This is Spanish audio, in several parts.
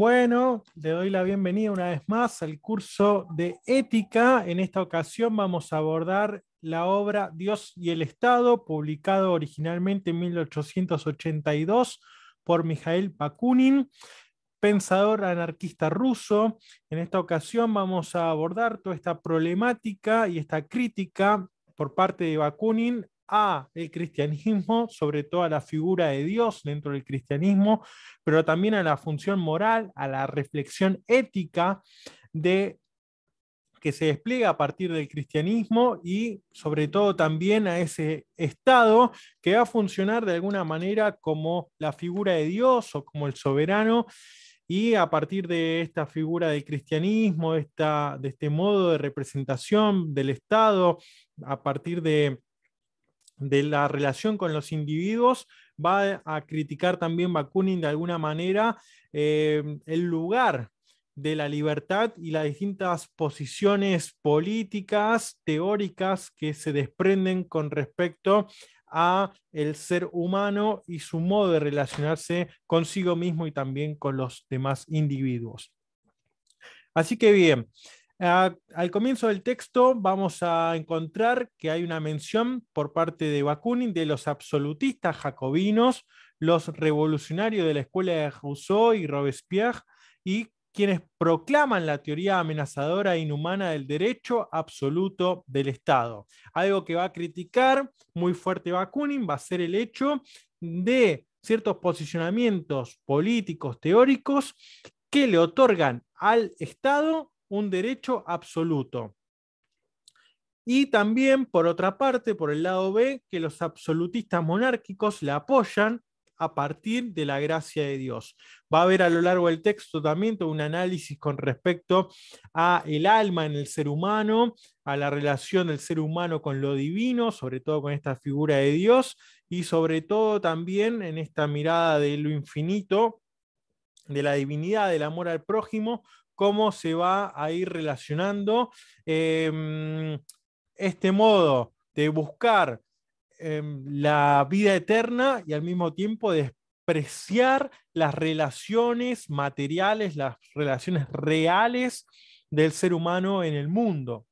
Bueno, le doy la bienvenida una vez más al curso de ética. En esta ocasión vamos a abordar la obra Dios y el Estado, publicado originalmente en 1882 por Mijael Bakunin, pensador anarquista ruso. En esta ocasión vamos a abordar toda esta problemática y esta crítica por parte de Bakunin a el cristianismo, sobre todo a la figura de Dios dentro del cristianismo, pero también a la función moral, a la reflexión ética de que se despliega a partir del cristianismo y sobre todo también a ese Estado que va a funcionar de alguna manera como la figura de Dios o como el soberano y a partir de esta figura del cristianismo, esta, de este modo de representación del Estado, a partir de de la relación con los individuos, va a criticar también Bakunin de alguna manera eh, el lugar de la libertad y las distintas posiciones políticas, teóricas que se desprenden con respecto a el ser humano y su modo de relacionarse consigo mismo y también con los demás individuos. Así que bien, Ah, al comienzo del texto vamos a encontrar que hay una mención por parte de Bakunin de los absolutistas jacobinos, los revolucionarios de la escuela de Rousseau y Robespierre, y quienes proclaman la teoría amenazadora e inhumana del derecho absoluto del Estado. Algo que va a criticar muy fuerte Bakunin va a ser el hecho de ciertos posicionamientos políticos, teóricos, que le otorgan al Estado un derecho absoluto. Y también, por otra parte, por el lado B, que los absolutistas monárquicos la apoyan a partir de la gracia de Dios. Va a haber a lo largo del texto también un análisis con respecto a el alma en el ser humano, a la relación del ser humano con lo divino, sobre todo con esta figura de Dios y sobre todo también en esta mirada de lo infinito, de la divinidad, del amor al prójimo cómo se va a ir relacionando em, este modo de buscar em, la vida eterna y al mismo tiempo despreciar las relaciones materiales, las relaciones reales del ser humano en el mundo.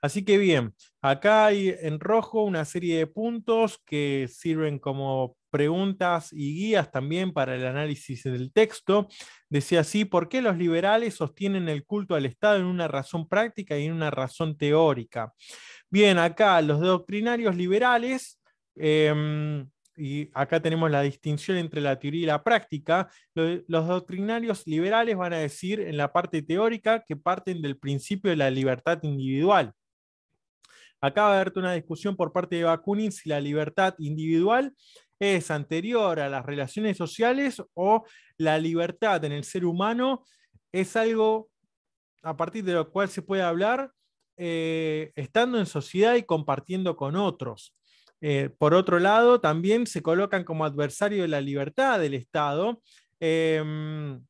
Así que bien, acá hay en rojo una serie de puntos que sirven como preguntas y guías también para el análisis del texto. Decía así, ¿por qué los liberales sostienen el culto al Estado en una razón práctica y en una razón teórica? Bien, acá los doctrinarios liberales... Em, y acá tenemos la distinción entre la teoría y la práctica, los doctrinarios liberales van a decir en la parte teórica que parten del principio de la libertad individual. Acá va a haber una discusión por parte de Bakunin si la libertad individual es anterior a las relaciones sociales o la libertad en el ser humano es algo a partir de lo cual se puede hablar eh, estando en sociedad y compartiendo con otros. Eh, por otro lado, también se colocan como adversario de la libertad del Estado em,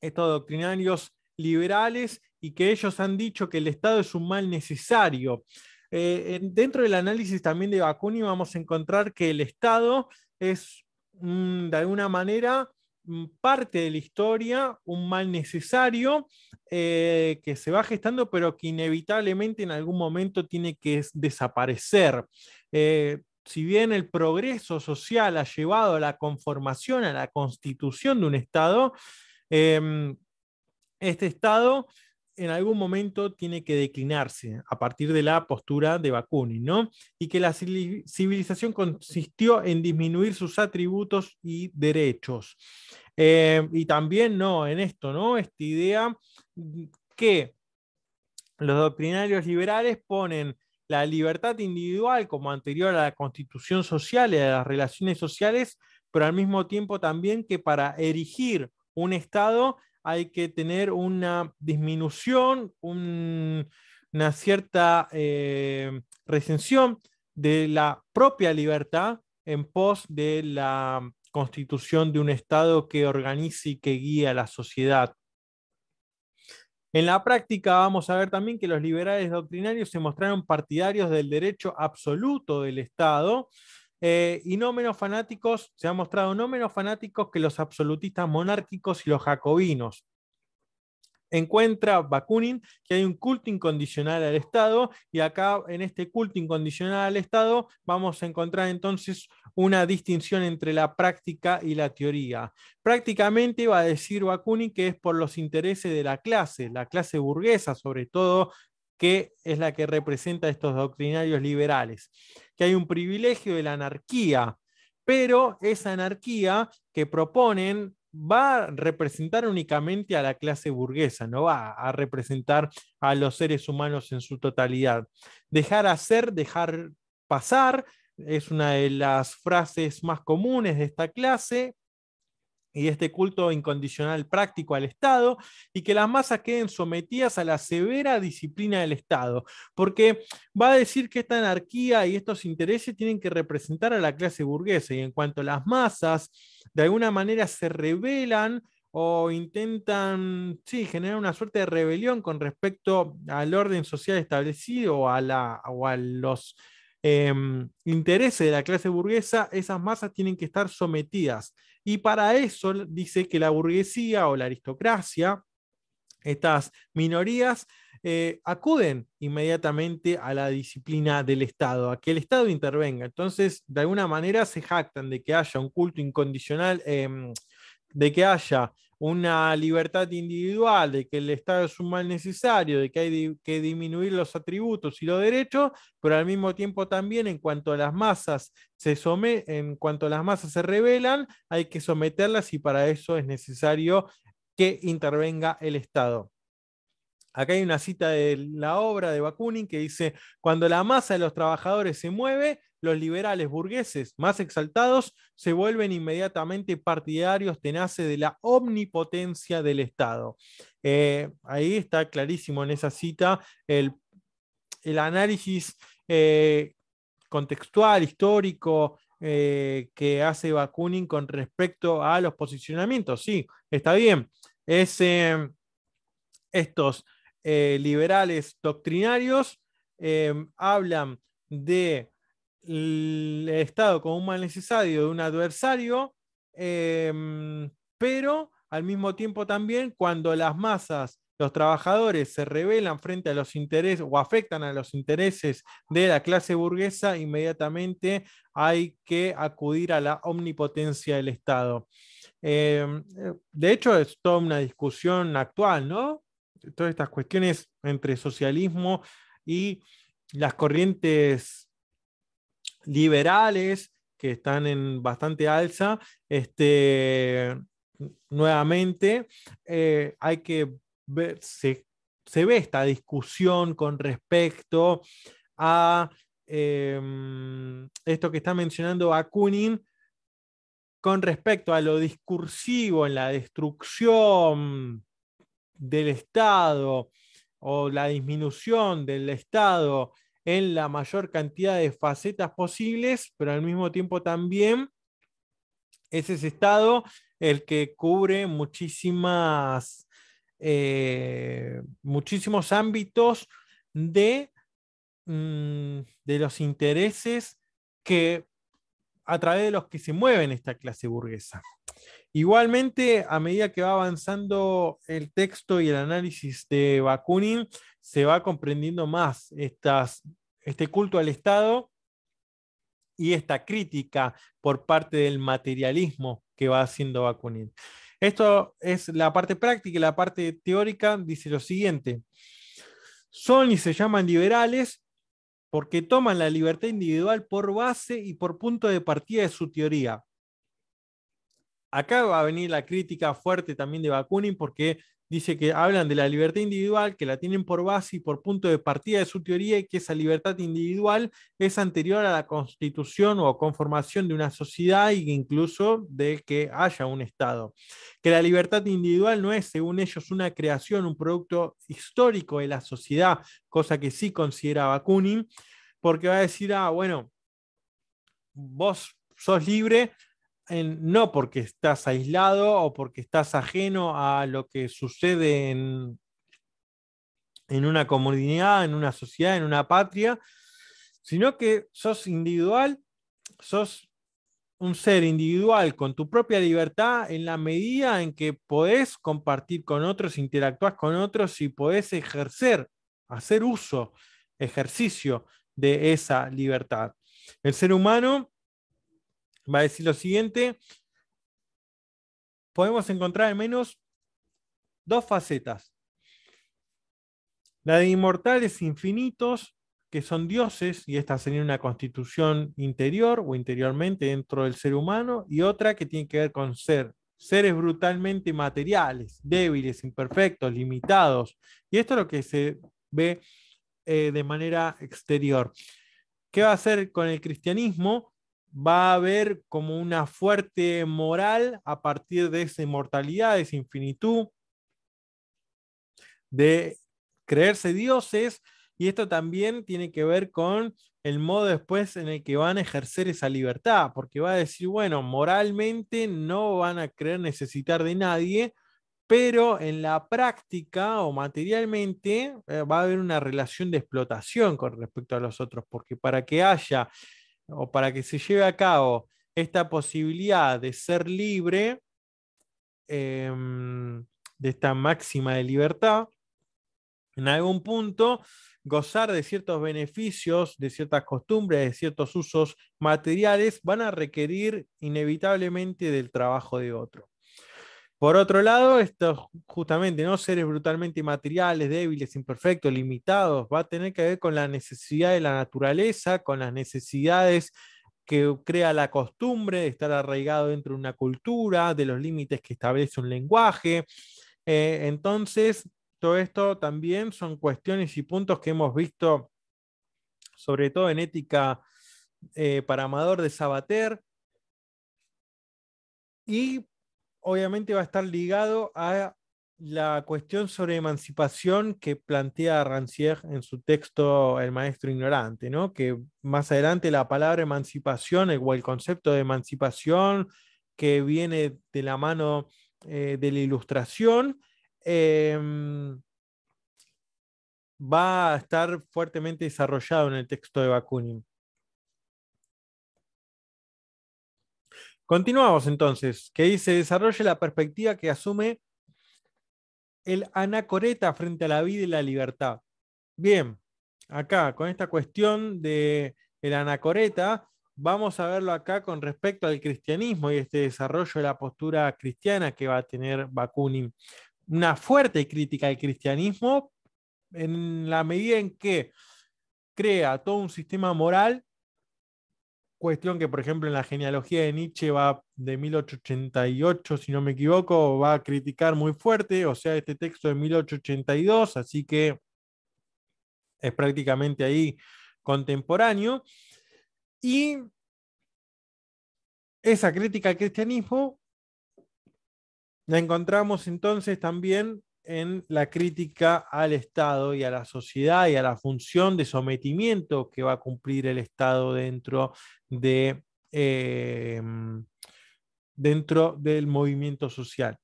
estos doctrinarios liberales y que ellos han dicho que el Estado es un mal necesario. Eh, dentro del análisis también de Bakuni vamos a encontrar que el Estado es, mm, de alguna manera, mm, parte de la historia, un mal necesario eh, que se va gestando, pero que inevitablemente en algún momento tiene que desaparecer. Eh, si bien el progreso social ha llevado a la conformación, a la constitución de un Estado, em, este Estado en algún momento tiene que declinarse a partir de la postura de Bakunin, ¿no? Y que la civilización consistió en disminuir sus atributos y derechos. Em, y también, ¿no? En esto, ¿no? Esta idea que los doctrinarios liberales ponen la libertad individual como anterior a la constitución social y a las relaciones sociales, pero al mismo tiempo también que para erigir un Estado hay que tener una disminución, una cierta eh, recensión de la propia libertad en pos de la constitución de un Estado que organice y que guíe a la sociedad. En la práctica vamos a ver también que los liberales doctrinarios se mostraron partidarios del derecho absoluto del Estado eh, y no menos fanáticos, se ha mostrado no menos fanáticos que los absolutistas monárquicos y los jacobinos. Encuentra Bakunin que hay un culto incondicional al Estado y acá en este culto incondicional al Estado vamos a encontrar entonces una distinción entre la práctica y la teoría. Prácticamente va a decir Bakunin que es por los intereses de la clase, la clase burguesa sobre todo que es la que representa estos doctrinarios liberales, que hay un privilegio de la anarquía, pero esa anarquía que proponen va a representar únicamente a la clase burguesa, no va a representar a los seres humanos en su totalidad. Dejar hacer, dejar pasar, es una de las frases más comunes de esta clase, y este culto incondicional práctico al Estado, y que las masas queden sometidas a la severa disciplina del Estado, porque va a decir que esta anarquía y estos intereses tienen que representar a la clase burguesa, y en cuanto las masas de alguna manera se rebelan o intentan sí, generar una suerte de rebelión con respecto al orden social establecido o a, la, los em, intereses de la clase burguesa, esas masas tienen que estar sometidas y para eso dice que la burguesía o la aristocracia, estas minorías, eh, acuden inmediatamente a la disciplina del Estado, a que el Estado intervenga. Entonces, de alguna manera se jactan de que haya un culto incondicional, em, de que haya una libertad individual, de que el Estado es un mal necesario, de que hay que disminuir los atributos y los derechos, pero al mismo tiempo también en cuanto a las masas se en cuanto a las masas se rebelan, hay que someterlas y para eso es necesario que intervenga el Estado. Acá hay una cita de la obra de Bakunin que dice, cuando la masa de los trabajadores se mueve, los liberales burgueses más exaltados se vuelven inmediatamente partidarios tenaces de la omnipotencia del Estado. Eh, ahí está clarísimo en esa cita el, análisis eh, contextual, histórico, eh, que hace Bakunin con respecto a los posicionamientos. Sí, está bien. Em, estos liberales doctrinarios em, hablan de el estado como un mal necesario de un adversario, em, pero al mismo tiempo también cuando las masas, los trabajadores se rebelan frente a los intereses o afectan a los intereses de la clase burguesa, inmediatamente hay que acudir a la omnipotencia del Estado. Em, de hecho, es toda una discusión actual, ¿no? Todas estas cuestiones entre socialismo y las corrientes liberales que están en bastante alza. Este, nuevamente, eh, hay que ver, se, ve esta discusión con respecto a em, esto que está mencionando Bakunin con respecto a lo discursivo en la destrucción del Estado o la disminución del Estado en la mayor cantidad de facetas posibles, pero al mismo tiempo también es ese estado el que cubre muchísimas, eh, muchísimos ámbitos de, mm, de los intereses que a través de los que se mueve esta clase burguesa. Igualmente, a medida que va avanzando el texto y el análisis de Bakunin, se va comprendiendo más este culto al Estado y esta crítica por parte del materialismo que va haciendo Bakunin. Esto es la parte práctica y la parte teórica dice lo siguiente. Son y se llaman liberales porque toman la libertad individual por base y por punto de partida de su teoría. Acá va a venir la crítica fuerte también de Bakunin porque dice que hablan de la libertad individual, que la tienen por base y por punto de partida de su teoría y que esa libertad individual es anterior a la constitución o conformación de una sociedad e incluso de que haya un Estado. Que la libertad individual no es, según ellos, una creación, un producto histórico de la sociedad, cosa que sí consideraba Kunin, porque va a decir, ah, bueno, vos sos libre no porque estás aislado o porque estás ajeno a lo que sucede en, en una comunidad, en una sociedad, en una patria, sino que sos individual, sos un ser individual con tu propia libertad en la medida en que podés compartir con otros, interactuar con otros y podés ejercer, hacer uso, ejercicio de esa libertad. El ser humano va a decir lo siguiente. Podemos encontrar al menos dos facetas. La de inmortales infinitos, que son dioses, y esta sería una constitución interior o interiormente dentro del ser humano, y otra que tiene que ver con ser, seres brutalmente materiales, débiles, imperfectos, limitados. Y esto es lo que se ve eh, de manera exterior. ¿Qué va a hacer con el cristianismo? va a haber como una fuerte moral a partir de esa inmortalidad, de esa infinitud, de creerse dioses, y esto también tiene que ver con el modo después en el que van a ejercer esa libertad, porque va a decir, bueno, moralmente no van a creer necesitar de nadie, pero en la práctica o materialmente eh, va a haber una relación de explotación con respecto a los otros, porque para que haya o para que se lleve a cabo esta posibilidad de ser libre, em, de esta máxima de libertad, en algún punto gozar de ciertos beneficios, de ciertas costumbres, de ciertos usos materiales, van a requerir inevitablemente del trabajo de otro. Por otro lado, esto justamente, ¿no? Seres brutalmente materiales, débiles, imperfectos, limitados, va a tener que ver con la necesidad de la naturaleza, con las necesidades que crea la costumbre de estar arraigado dentro de una cultura, de los límites que establece un lenguaje. Eh, entonces, todo esto también son cuestiones y puntos que hemos visto, sobre todo en ética eh, para Amador de Sabater. Y obviamente va a estar ligado a la cuestión sobre emancipación que plantea Rancière en su texto El maestro ignorante, ¿no? que más adelante la palabra emancipación o el concepto de emancipación que viene de la mano eh, de la ilustración, em, va a estar fuertemente desarrollado en el texto de Bakunin. Continuamos entonces, que dice, desarrolle la perspectiva que asume el anacoreta frente a la vida y la libertad. Bien, acá, con esta cuestión de el anacoreta, vamos a verlo acá con respecto al cristianismo y este desarrollo de la postura cristiana que va a tener Bakunin. Una fuerte crítica al cristianismo en la medida en que crea todo un sistema moral Cuestión que, por ejemplo, en la genealogía de Nietzsche va de 1888, si no me equivoco, va a criticar muy fuerte, o sea, este texto de 1882, así que es prácticamente ahí contemporáneo. Y esa crítica al cristianismo la encontramos entonces también en la crítica al Estado y a la sociedad y a la función de sometimiento que va a cumplir el Estado dentro de eh, dentro del movimiento social.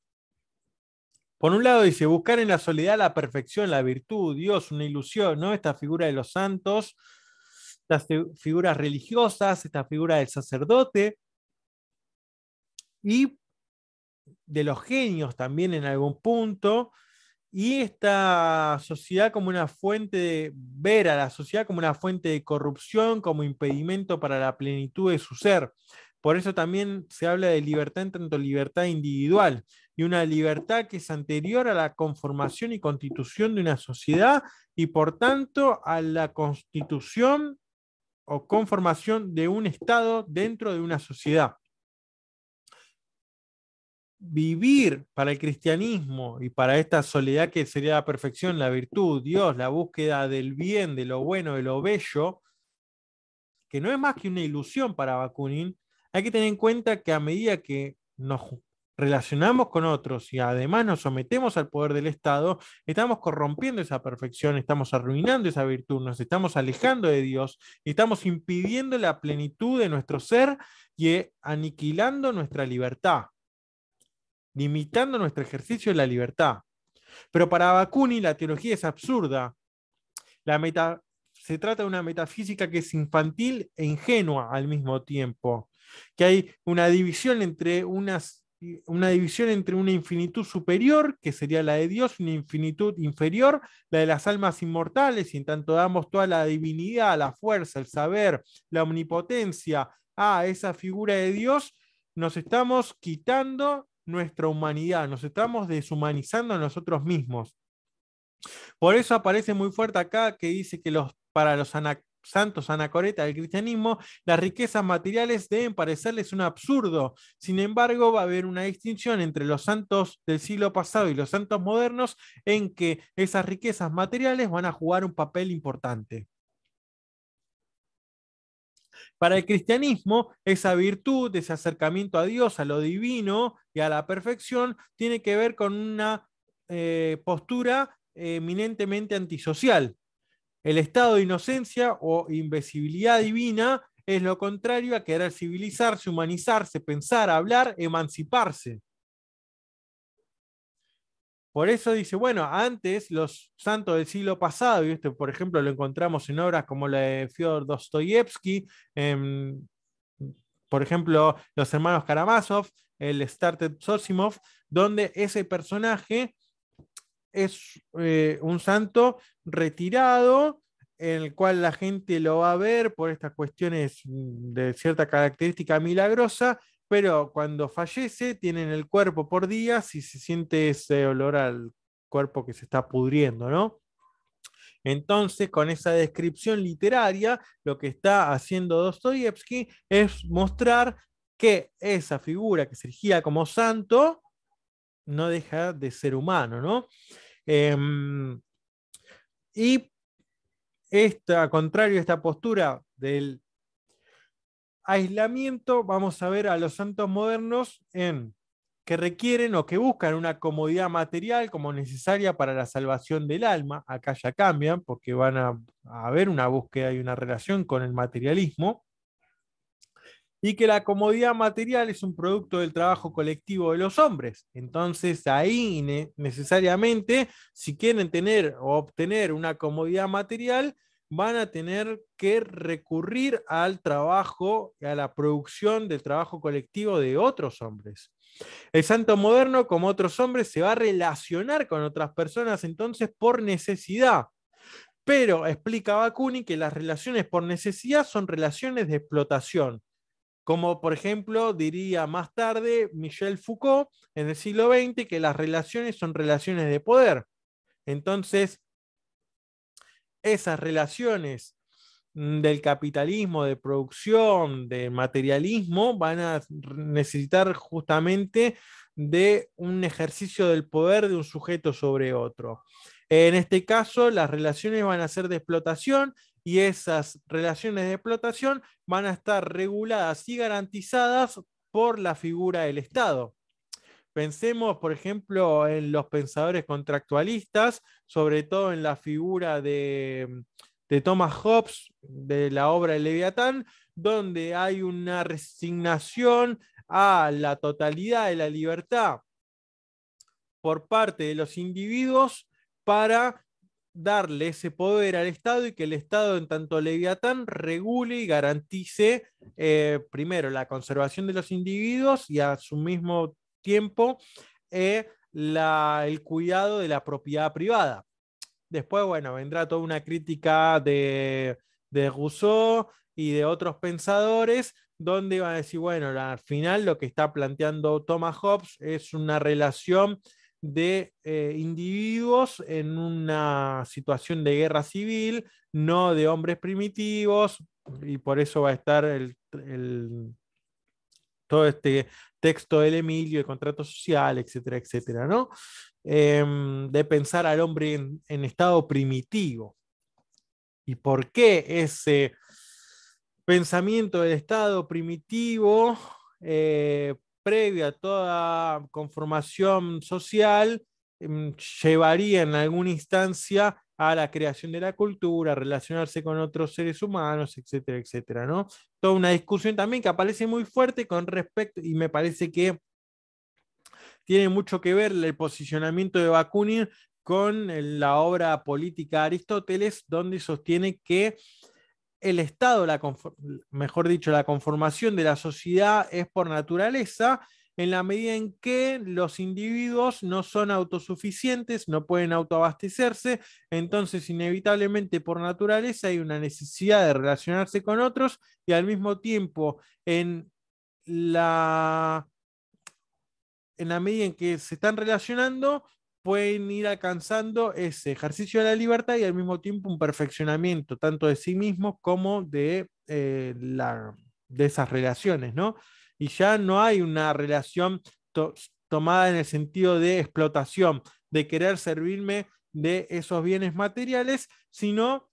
Por un lado dice, buscar en la soledad la perfección, la virtud, Dios, una ilusión, Esta figura de los santos, estas figuras religiosas, esta figura del sacerdote y de los genios también en algún punto, y esta sociedad como una fuente de ver a la sociedad como una fuente de corrupción, como impedimento para la plenitud de su ser. Por eso también se habla de libertad en tanto libertad individual y una libertad que es anterior a la conformación y constitución de una sociedad y por tanto a la constitución o conformación de un Estado dentro de una sociedad vivir para el cristianismo y para esta soledad que sería la perfección, la virtud, Dios, la búsqueda del bien, de lo bueno, de lo bello, que no es más que una ilusión para Bakunin, hay que tener en cuenta que a medida que nos relacionamos con otros y además nos sometemos al poder del Estado, estamos corrompiendo esa perfección, estamos arruinando esa virtud, nos estamos alejando de Dios, estamos impidiendo la plenitud de nuestro ser y aniquilando nuestra libertad limitando nuestro ejercicio de la libertad. Pero para Bakuni la teología es absurda. La meta, se trata de una metafísica que es infantil e ingenua al mismo tiempo, que hay una división entre una división entre una infinitud superior, que sería la de Dios, una infinitud inferior, la de las almas inmortales, y en tanto damos toda la divinidad, la fuerza, el saber, la omnipotencia a esa figura de Dios, nos estamos quitando nuestra humanidad, nos estamos deshumanizando a nosotros mismos. Por eso aparece muy fuerte acá que dice que los, para los santos anacoretas del cristianismo, las riquezas materiales deben parecerles un absurdo. Sin embargo, va a haber una distinción entre los santos del siglo pasado y los santos modernos en que esas riquezas materiales van a jugar un papel importante. Para el cristianismo, esa virtud, ese acercamiento a Dios, a lo divino y a la perfección, tiene que ver con una eh, postura eh, eminentemente antisocial. El estado de inocencia o invisibilidad divina es lo contrario a querer civilizarse, humanizarse, pensar, hablar, emanciparse. Por eso dice, bueno, antes los santos del siglo pasado, y esto por ejemplo lo encontramos en obras como la de Fyodor Dostoyevsky, em, por ejemplo, los hermanos Karamazov, el Started Sosimov, donde ese personaje es eh, un santo retirado, en el cual la gente lo va a ver por estas cuestiones de cierta característica milagrosa, pero cuando fallece tienen el cuerpo por días y se siente ese olor al cuerpo que se está pudriendo, ¿no? Entonces, con esa descripción literaria, lo que está haciendo Dostoyevsky es mostrar que esa figura que se como santo no deja de ser humano, ¿no? Em, y esta, contrario a esta postura del aislamiento, vamos a ver a los santos modernos en que requieren o que buscan una comodidad material como necesaria para la salvación del alma. Acá ya cambian porque van a, haber una búsqueda y una relación con el materialismo. Y que la comodidad material es un producto del trabajo colectivo de los hombres. Entonces ahí necesariamente, si quieren tener o obtener una comodidad material, van a tener que recurrir al trabajo, a la producción del trabajo colectivo de otros hombres. El santo moderno, como otros hombres, se va a relacionar con otras personas entonces por necesidad. Pero explica Bakunin que las relaciones por necesidad son relaciones de explotación. Como por ejemplo diría más tarde Michel Foucault en el siglo XX que las relaciones son relaciones de poder. Entonces, esas relaciones mm, del capitalismo, de producción, de materialismo, van a necesitar justamente de un ejercicio del poder de un sujeto sobre otro. En este caso, las relaciones van a ser de explotación y esas relaciones de explotación van a estar reguladas y garantizadas por la figura del Estado. Pensemos, por ejemplo, en los pensadores contractualistas, sobre todo en la figura de, mm, Thomas Hobbes, de la obra de Leviatán, donde hay una resignación a la totalidad de la libertad por parte de los individuos para darle ese poder al Estado y que el Estado, en tanto Leviatán, regule y garantice eh, primero la conservación de los individuos y a su mismo tiempo eh, la, el cuidado de la propiedad privada. Después, bueno, vendrá toda una crítica de, de Rousseau y de otros pensadores, donde van a decir, bueno, al final lo que está planteando Thomas Hobbes es una relación de eh, individuos en una situación de guerra civil, no de hombres primitivos, y por eso va a estar el todo este texto del Emilio, el contrato social, etcétera, etcétera, ¿no? Em, de pensar al hombre en, estado primitivo. ¿Y por qué ese pensamiento del estado primitivo, eh, previo a toda conformación social, em, llevaría en alguna instancia a la creación de la cultura, relacionarse con otros seres humanos, etcétera, etcétera, ¿no? Toda una discusión también que aparece muy fuerte con respecto, y me parece que tiene mucho que ver el posicionamiento de Bakunin con la obra política de Aristóteles, donde sostiene que el Estado, mejor dicho, la conformación de la sociedad es por naturaleza en la medida en que los individuos no son autosuficientes, no pueden autoabastecerse, entonces inevitablemente por naturaleza hay una necesidad de relacionarse con otros y al mismo tiempo en la, en la medida en que se están relacionando, pueden ir alcanzando ese ejercicio de la libertad y al mismo tiempo un perfeccionamiento tanto de sí mismos como de, eh, de esas relaciones, ¿no? y ya no hay una relación tomada en el sentido de explotación, de querer servirme de esos bienes materiales, sino,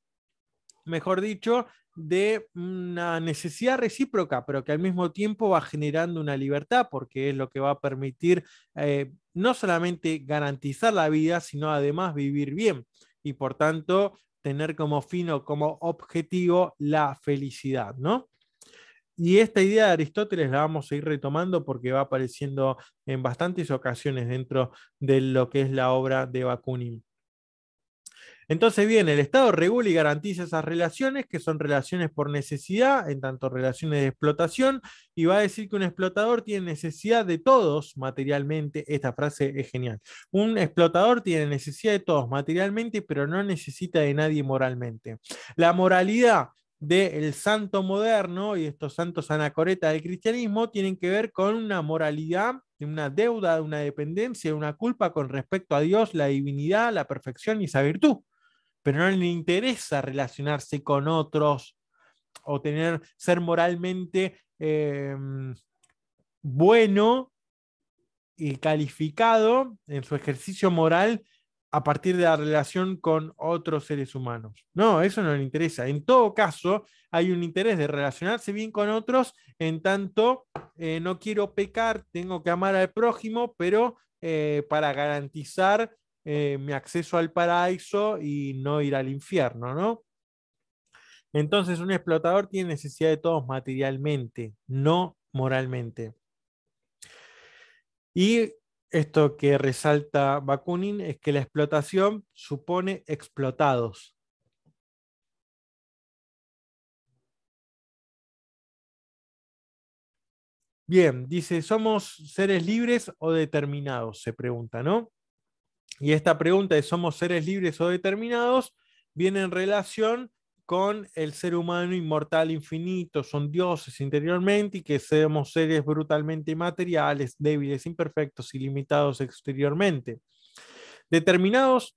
mejor dicho, de una necesidad recíproca, pero que al mismo tiempo va generando una libertad, porque es lo que va a permitir eh, no solamente garantizar la vida, sino además vivir bien y por tanto tener como fin o como objetivo la felicidad, ¿no? Y esta idea de Aristóteles la vamos a ir retomando porque va apareciendo en bastantes ocasiones dentro de lo que es la obra de Bakunin. Entonces, bien, el Estado regula y garantiza esas relaciones, que son relaciones por necesidad, en tanto relaciones de explotación, y va a decir que un explotador tiene necesidad de todos materialmente. Esta frase es genial. Un explotador tiene necesidad de todos materialmente, pero no necesita de nadie moralmente. La moralidad del santo moderno y estos santos anacoretas del cristianismo tienen que ver con una moralidad, una deuda, una dependencia, una culpa con respecto a Dios, la divinidad, la perfección y esa virtud. Pero no le interesa relacionarse con otros o tener, ser moralmente eh, bueno y calificado en su ejercicio moral a partir de la relación con otros seres humanos. No, eso no le interesa. En todo caso, hay un interés de relacionarse bien con otros, en tanto, eh, no quiero pecar, tengo que amar al prójimo, pero eh, para garantizar eh, mi acceso al paraíso y no ir al infierno, ¿no? Entonces, un explotador tiene necesidad de todos materialmente, no moralmente. Y esto que resalta Bakunin es que la explotación supone explotados. Bien, dice, ¿somos seres libres o determinados? Se pregunta, ¿no? Y esta pregunta de ¿somos seres libres o determinados? viene en relación con el ser humano inmortal infinito, son dioses interiormente y que seamos seres brutalmente materiales, débiles, imperfectos y limitados exteriormente. Determinados,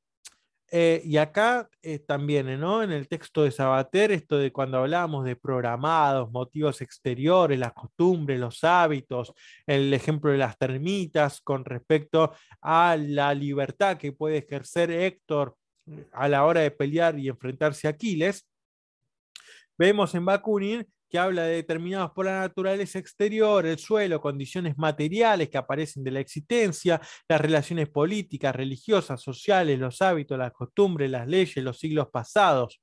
eh, y acá eh, también ¿no? en el texto de Sabater, esto de cuando hablamos de programados, motivos exteriores, las costumbres, los hábitos, el ejemplo de las termitas con respecto a la libertad que puede ejercer Héctor mm, a la hora de pelear y enfrentarse a Aquiles, Vemos en Bakunin que habla de determinados por la naturaleza exterior, el suelo, condiciones materiales que aparecen de la existencia, las relaciones políticas, religiosas, sociales, los hábitos, las costumbres, las leyes, los siglos pasados.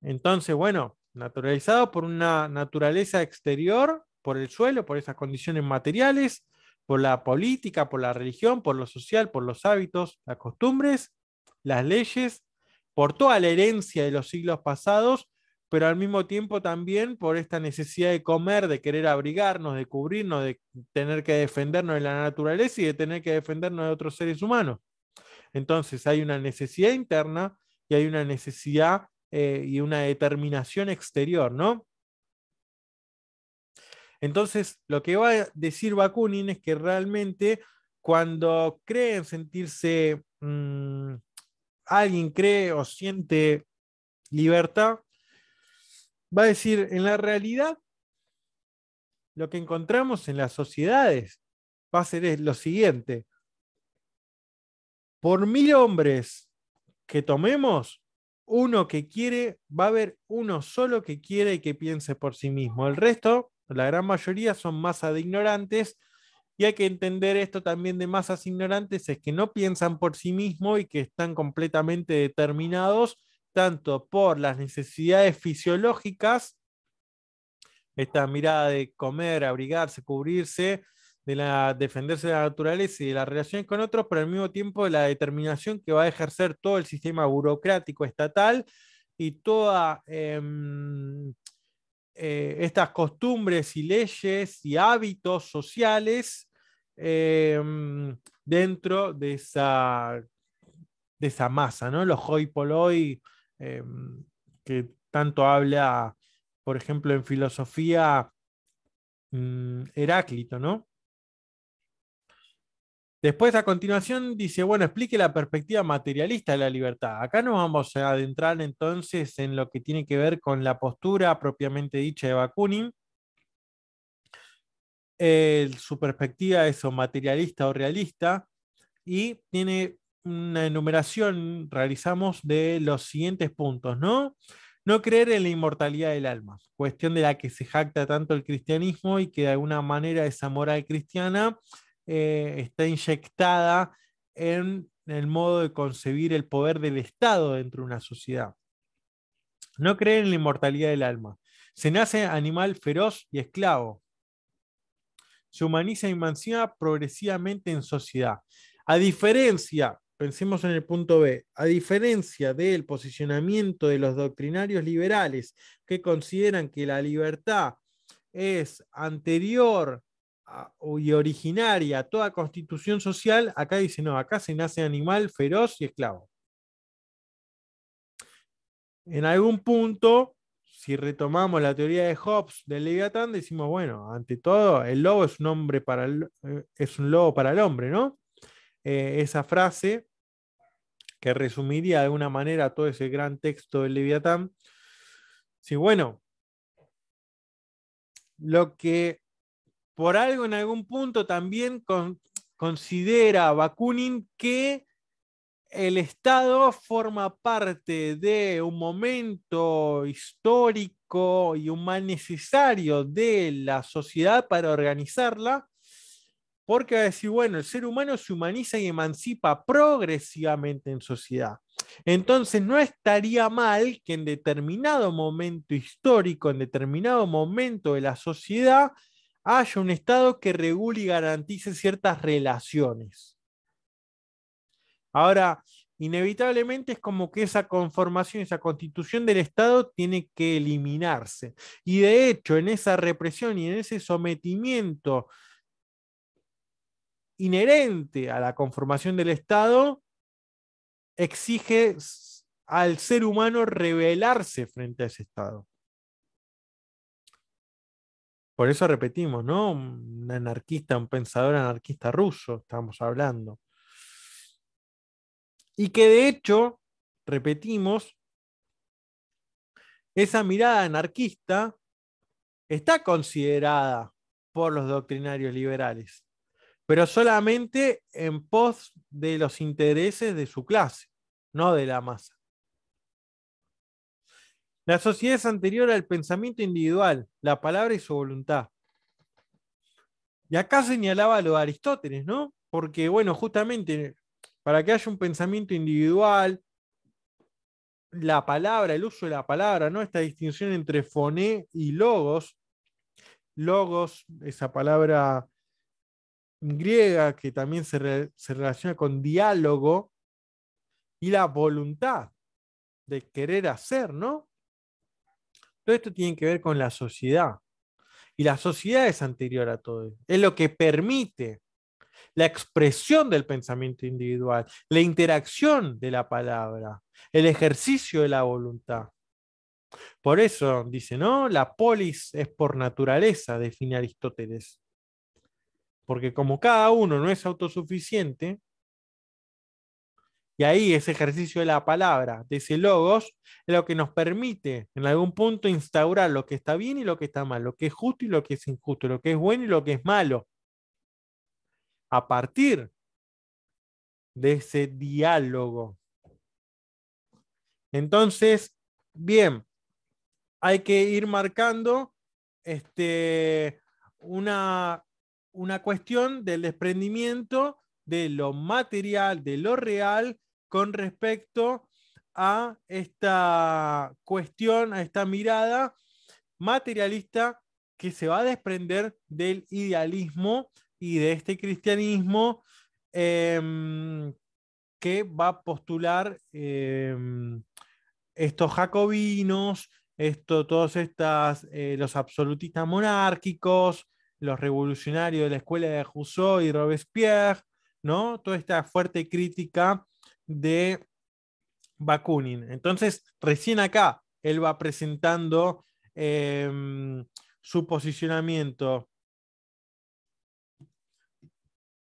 Entonces, bueno, naturalizado por una naturaleza exterior, por el suelo, por esas condiciones materiales, por la política, por la religión, por lo social, por los hábitos, las costumbres, las leyes, por toda la herencia de los siglos pasados pero al mismo tiempo también por esta necesidad de comer, de querer abrigarnos, de cubrirnos, de tener que defendernos de la naturaleza y de tener que defendernos de otros seres humanos. Entonces hay una necesidad interna y hay una necesidad eh, y una determinación exterior, ¿no? Entonces, lo que va a decir Bakunin es que realmente cuando creen sentirse, mm, alguien cree o siente libertad, va a decir, en la realidad, lo que encontramos en las sociedades va a ser lo siguiente. Por mil hombres que tomemos, uno que quiere, va a haber uno solo que quiere y que piense por sí mismo. El resto, la gran mayoría, son masa de ignorantes. Y hay que entender esto también de masas ignorantes, es que no piensan por sí mismo y que están completamente determinados tanto por las necesidades fisiológicas, esta mirada de comer, abrigarse, cubrirse, de defenderse de la naturaleza y de las relaciones con otros, pero al mismo tiempo de la determinación que va a ejercer todo el sistema burocrático estatal y todas em, eh, estas costumbres y leyes y hábitos sociales em, dentro de esa, de esa masa, ¿no? Los hoy por hoy Em, que tanto habla, por ejemplo, en filosofía mm, Heráclito, ¿no? Después, a continuación, dice, bueno, explique la perspectiva materialista de la libertad. Acá nos vamos a adentrar entonces en lo que tiene que ver con la postura propiamente dicha de Bakunin. Eh, su perspectiva es o materialista o realista y tiene una enumeración realizamos de los siguientes puntos, ¿no? No creer en la inmortalidad del alma, cuestión de la que se jacta tanto el cristianismo y que de alguna manera esa moral cristiana eh, está inyectada en el modo de concebir el poder del Estado dentro de una sociedad. No creer en la inmortalidad del alma. Se nace animal feroz y esclavo. Se humaniza y mancina progresivamente en sociedad. A diferencia pensemos en el punto B, a diferencia del posicionamiento de los doctrinarios liberales que consideran que la libertad es anterior y originaria a toda constitución social, acá dice, no, acá se nace animal, feroz y esclavo. En algún punto, si retomamos la teoría de Hobbes del Leviatán, decimos, bueno, ante todo, el lobo es un, hombre para eh, es un lobo para el hombre, ¿no? Eh, esa frase que resumiría de una manera todo ese gran texto del Leviatán. sí, bueno, lo que por algo en algún punto también considera Bakunin que el Estado forma parte de un momento histórico y un necesario de la sociedad para organizarla porque va a decir, bueno, el ser humano se humaniza y emancipa progresivamente en sociedad. Entonces, no estaría mal que en determinado momento histórico, en determinado momento de la sociedad, haya un Estado que regule y garantice ciertas relaciones. Ahora, inevitablemente es como que esa conformación, esa constitución del Estado tiene que eliminarse. Y de hecho, en esa represión y en ese sometimiento inherente a la conformación del Estado exige al ser humano rebelarse frente a ese Estado. Por eso repetimos, ¿no? Un anarquista, un pensador anarquista ruso, estamos hablando. Y que de hecho, repetimos, esa mirada anarquista está considerada por los doctrinarios liberales pero solamente en pos de los intereses de su clase, no de la masa. La sociedad es anterior al pensamiento individual, la palabra y su voluntad. Y acá señalaba lo de Aristóteles, ¿no? Porque, bueno, justamente para que haya un pensamiento individual, la palabra, el uso de la palabra, ¿no? Esta distinción entre foné y logos. Logos, esa palabra griega que también se, se relaciona con diálogo y la voluntad de querer hacer, ¿no? Todo esto tiene que ver con la sociedad. Y la sociedad es anterior a todo. Es lo que permite la expresión del pensamiento individual, la interacción de la palabra, el ejercicio de la voluntad. Por eso dice, ¿no? La polis es por naturaleza, define Aristóteles. Porque como cada uno no es autosuficiente, y ahí ese ejercicio de la palabra, de ese logos, es lo que nos permite en algún punto instaurar lo que está bien y lo que está mal, lo que es justo y lo que es injusto, lo que es bueno y lo que es malo. A partir de ese diálogo. Entonces, bien, hay que ir marcando este, una una cuestión del desprendimiento de lo material, de lo real, con respecto a esta cuestión, a esta mirada materialista que se va a desprender del idealismo y de este cristianismo em, que va a postular em, estos jacobinos, todos estas, eh, los absolutistas monárquicos, los revolucionarios de la escuela de Rousseau y Robespierre, ¿no? Toda esta fuerte crítica de Bakunin. Entonces, recién acá él va presentando em, su posicionamiento.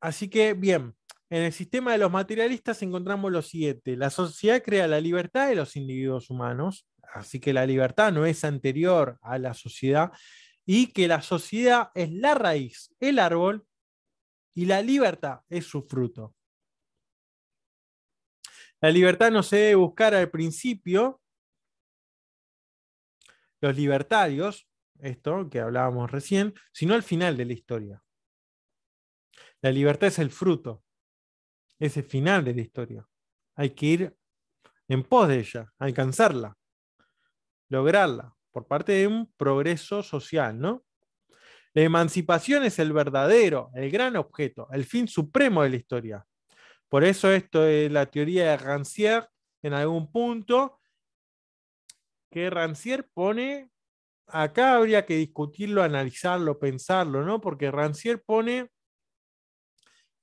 Así que, bien, en el sistema de los materialistas encontramos lo siguiente, la sociedad crea la libertad de los individuos humanos, así que la libertad no es anterior a la sociedad, y que la sociedad es la raíz, el árbol, y la libertad es su fruto. La libertad no se debe buscar al principio. Los libertarios, esto que hablábamos recién, sino al final de la historia. La libertad es el fruto, es el final de la historia. Hay que ir en pos de ella, alcanzarla, lograrla por parte de un progreso social, ¿no? La emancipación es el verdadero, el gran objeto, el fin supremo de la historia. Por eso esto es la teoría de Rancière en algún punto, que Rancière pone, acá habría que discutirlo, analizarlo, pensarlo, ¿no? Porque Rancière pone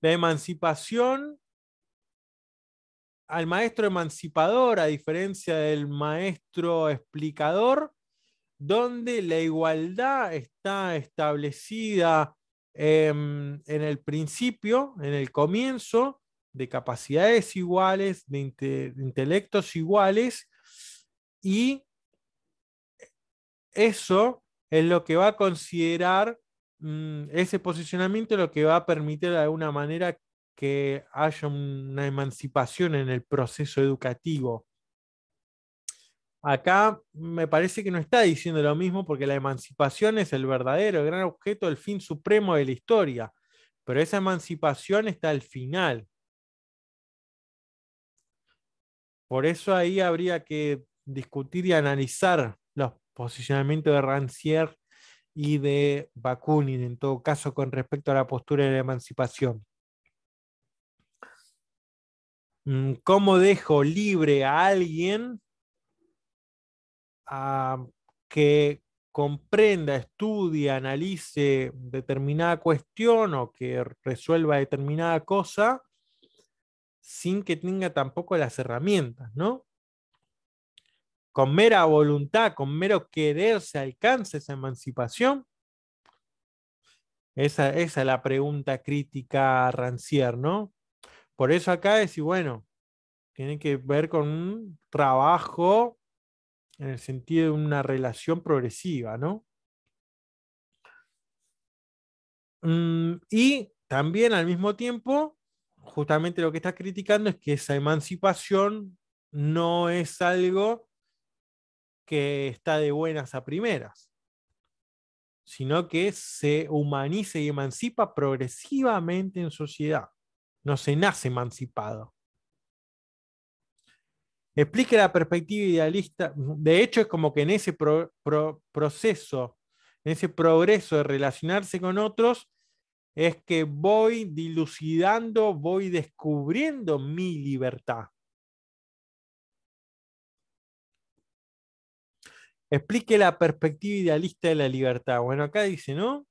la emancipación al maestro emancipador, a diferencia del maestro explicador, donde la igualdad está establecida em, en el principio, en el comienzo, de capacidades iguales, de, intelectos iguales, y eso es lo que va a considerar mm, ese posicionamiento, lo que va a permitir de alguna manera que haya una emancipación en el proceso educativo. Acá me parece que no está diciendo lo mismo porque la emancipación es el verdadero, el gran objeto, el fin supremo de la historia. Pero esa emancipación está al final. Por eso ahí habría que discutir y analizar los posicionamientos de Rancière y de Bakunin, en todo caso, con respecto a la postura de la emancipación. Mm, ¿Cómo dejo libre a alguien que comprenda, estudie, analice determinada cuestión o que resuelva determinada cosa sin que tenga tampoco las herramientas, ¿no? Con mera voluntad, con mero querer se alcance esa emancipación. Esa, esa es la pregunta crítica Rancière, ¿no? Por eso acá es, y bueno, tiene que ver con un trabajo en el sentido de una relación progresiva, ¿no? Mm, y también al mismo tiempo, justamente lo que está criticando es que esa emancipación no es algo que está de buenas a primeras, sino que se humaniza y emancipa progresivamente en sociedad. No se nace emancipado. Explique la perspectiva idealista. De hecho, es como que en ese proceso, en ese progreso de relacionarse con otros, es que voy dilucidando, voy descubriendo mi libertad. Explique la perspectiva idealista de la libertad. Bueno, acá dice, ¿no?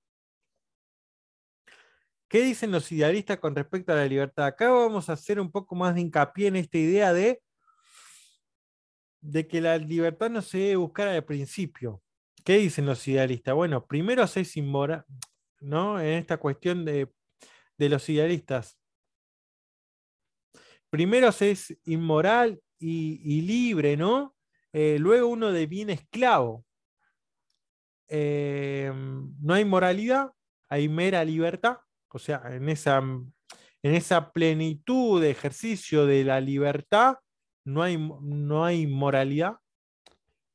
¿Qué dicen los idealistas con respecto a la libertad? Acá vamos a hacer un poco más de hincapié en esta idea de de que la libertad no se debe buscar al principio. ¿Qué dicen los idealistas? Bueno, primero se inmoral, ¿no? En esta cuestión de, los idealistas. Primero se es inmoral y, libre, ¿no? Eh, luego uno deviene esclavo. Eh, no hay moralidad, hay mera libertad. O sea, en esa, en esa plenitud de ejercicio de la libertad, no hay, moralidad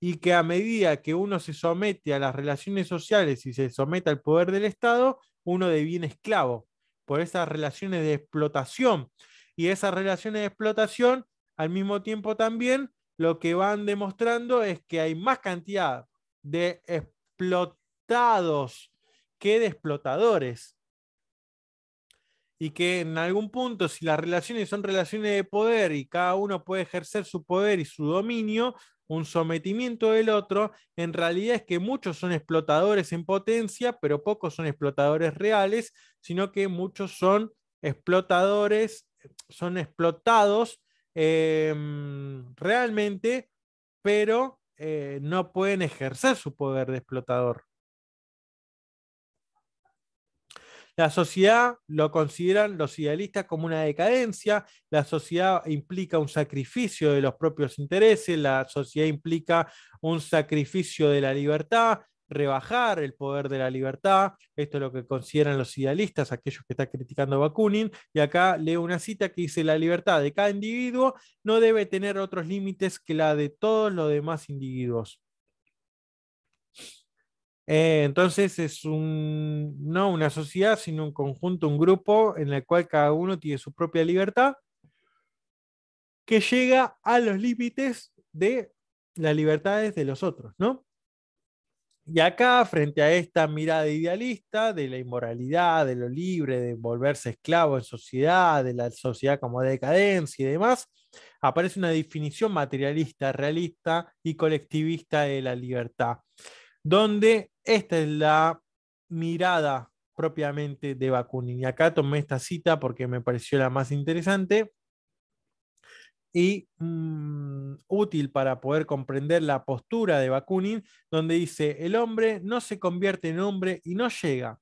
y que a medida que uno se somete a las relaciones sociales y se somete al poder del Estado, uno deviene esclavo por esas relaciones de explotación. Y esas relaciones de explotación, al mismo tiempo también, lo que van demostrando es que hay más cantidad de explotados que de explotadores y que en algún punto, si las relaciones son relaciones de poder y cada uno puede ejercer su poder y su dominio, un sometimiento del otro, en realidad es que muchos son explotadores en potencia, pero pocos son explotadores reales, sino que muchos son explotadores, son explotados em, realmente, pero eh, no pueden ejercer su poder de explotador. La sociedad lo consideran los idealistas como una decadencia, la sociedad implica un sacrificio de los propios intereses, la sociedad implica un sacrificio de la libertad, rebajar el poder de la libertad. Esto es lo que consideran los idealistas, aquellos que están criticando a Bakunin. Y acá leo una cita que dice, la libertad de cada individuo no debe tener otros límites que la de todos los demás individuos. Eh, entonces es un, no una sociedad, sino un conjunto, un grupo en el cual cada uno tiene su propia libertad que llega a los límites de las libertades de los otros, ¿no? Y acá, frente a esta mirada idealista de la inmoralidad, de lo libre, de volverse esclavo en sociedad, de la sociedad como decadencia y demás, aparece una definición materialista, realista y colectivista de la libertad, donde esta es la mirada propiamente de Bakunin. Y acá tomé esta cita porque me pareció la más interesante y mm, útil para poder comprender la postura de Bakunin, donde dice, el hombre no se convierte en hombre y no llega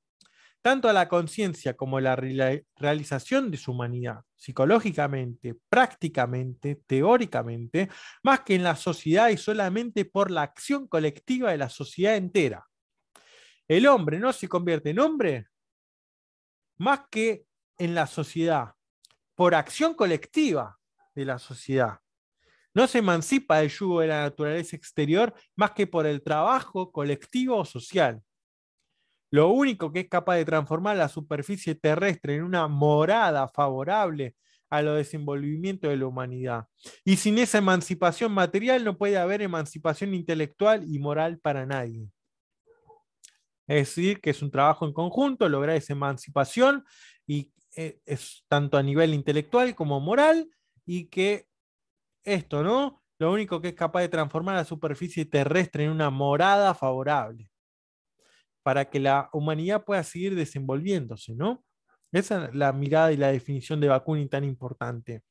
tanto a la conciencia como a la realización de su humanidad, psicológicamente, prácticamente, teóricamente, más que en la sociedad y solamente por la acción colectiva de la sociedad entera el hombre no se convierte en hombre más que en la sociedad, por acción colectiva de la sociedad. No se emancipa del yugo de la naturaleza exterior más que por el trabajo colectivo o social. Lo único que es capaz de transformar la superficie terrestre en una morada favorable a lo desenvolvimiento de la humanidad. Y sin esa emancipación material no puede haber emancipación intelectual y moral para nadie. Es decir, que es un trabajo en conjunto, lograr esa emancipación y eh, es tanto a nivel intelectual como moral y que esto, ¿no? Lo único que es capaz de transformar la superficie terrestre en una morada favorable para que la humanidad pueda seguir desenvolviéndose, ¿no? Esa es la mirada y la definición de Bakunin tan importante.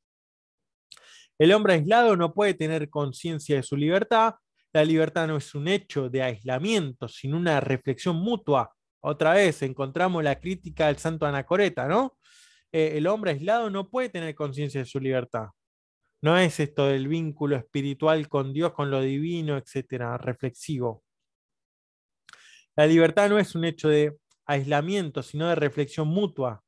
El hombre aislado no puede tener conciencia de su libertad, la libertad no es un hecho de aislamiento, sino una reflexión mutua. Otra vez encontramos la crítica del santo Anacoreta, ¿no? Eh, el hombre aislado no puede tener conciencia de su libertad. No es esto del vínculo espiritual con Dios, con lo divino, etcétera, reflexivo. La libertad no es un hecho de aislamiento, sino de reflexión mutua.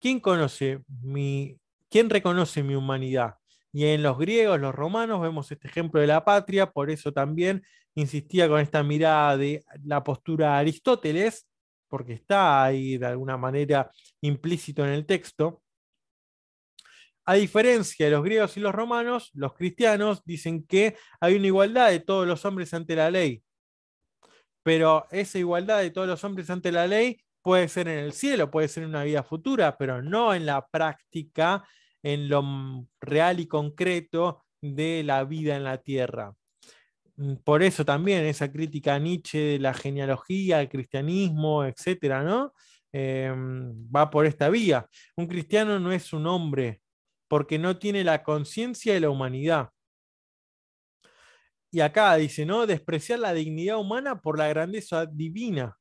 ¿Quién conoce mi, quién reconoce mi humanidad? Y en los griegos, los romanos, vemos este ejemplo de la patria, por eso también insistía con esta mirada de la postura de Aristóteles, porque está ahí de alguna manera implícito en el texto. A diferencia de los griegos y los romanos, los cristianos dicen que hay una igualdad de todos los hombres ante la ley. Pero esa igualdad de todos los hombres ante la ley puede ser en el cielo, puede ser en una vida futura, pero no en la práctica en lo real y concreto de la vida en la Tierra. Mm, por eso también esa crítica a Nietzsche de la genealogía, el cristianismo, etcétera, ¿no? Em, va por esta vía. Un cristiano no es un hombre porque no tiene la conciencia de la humanidad. Y acá dice, ¿no? Despreciar la dignidad humana por la grandeza divina.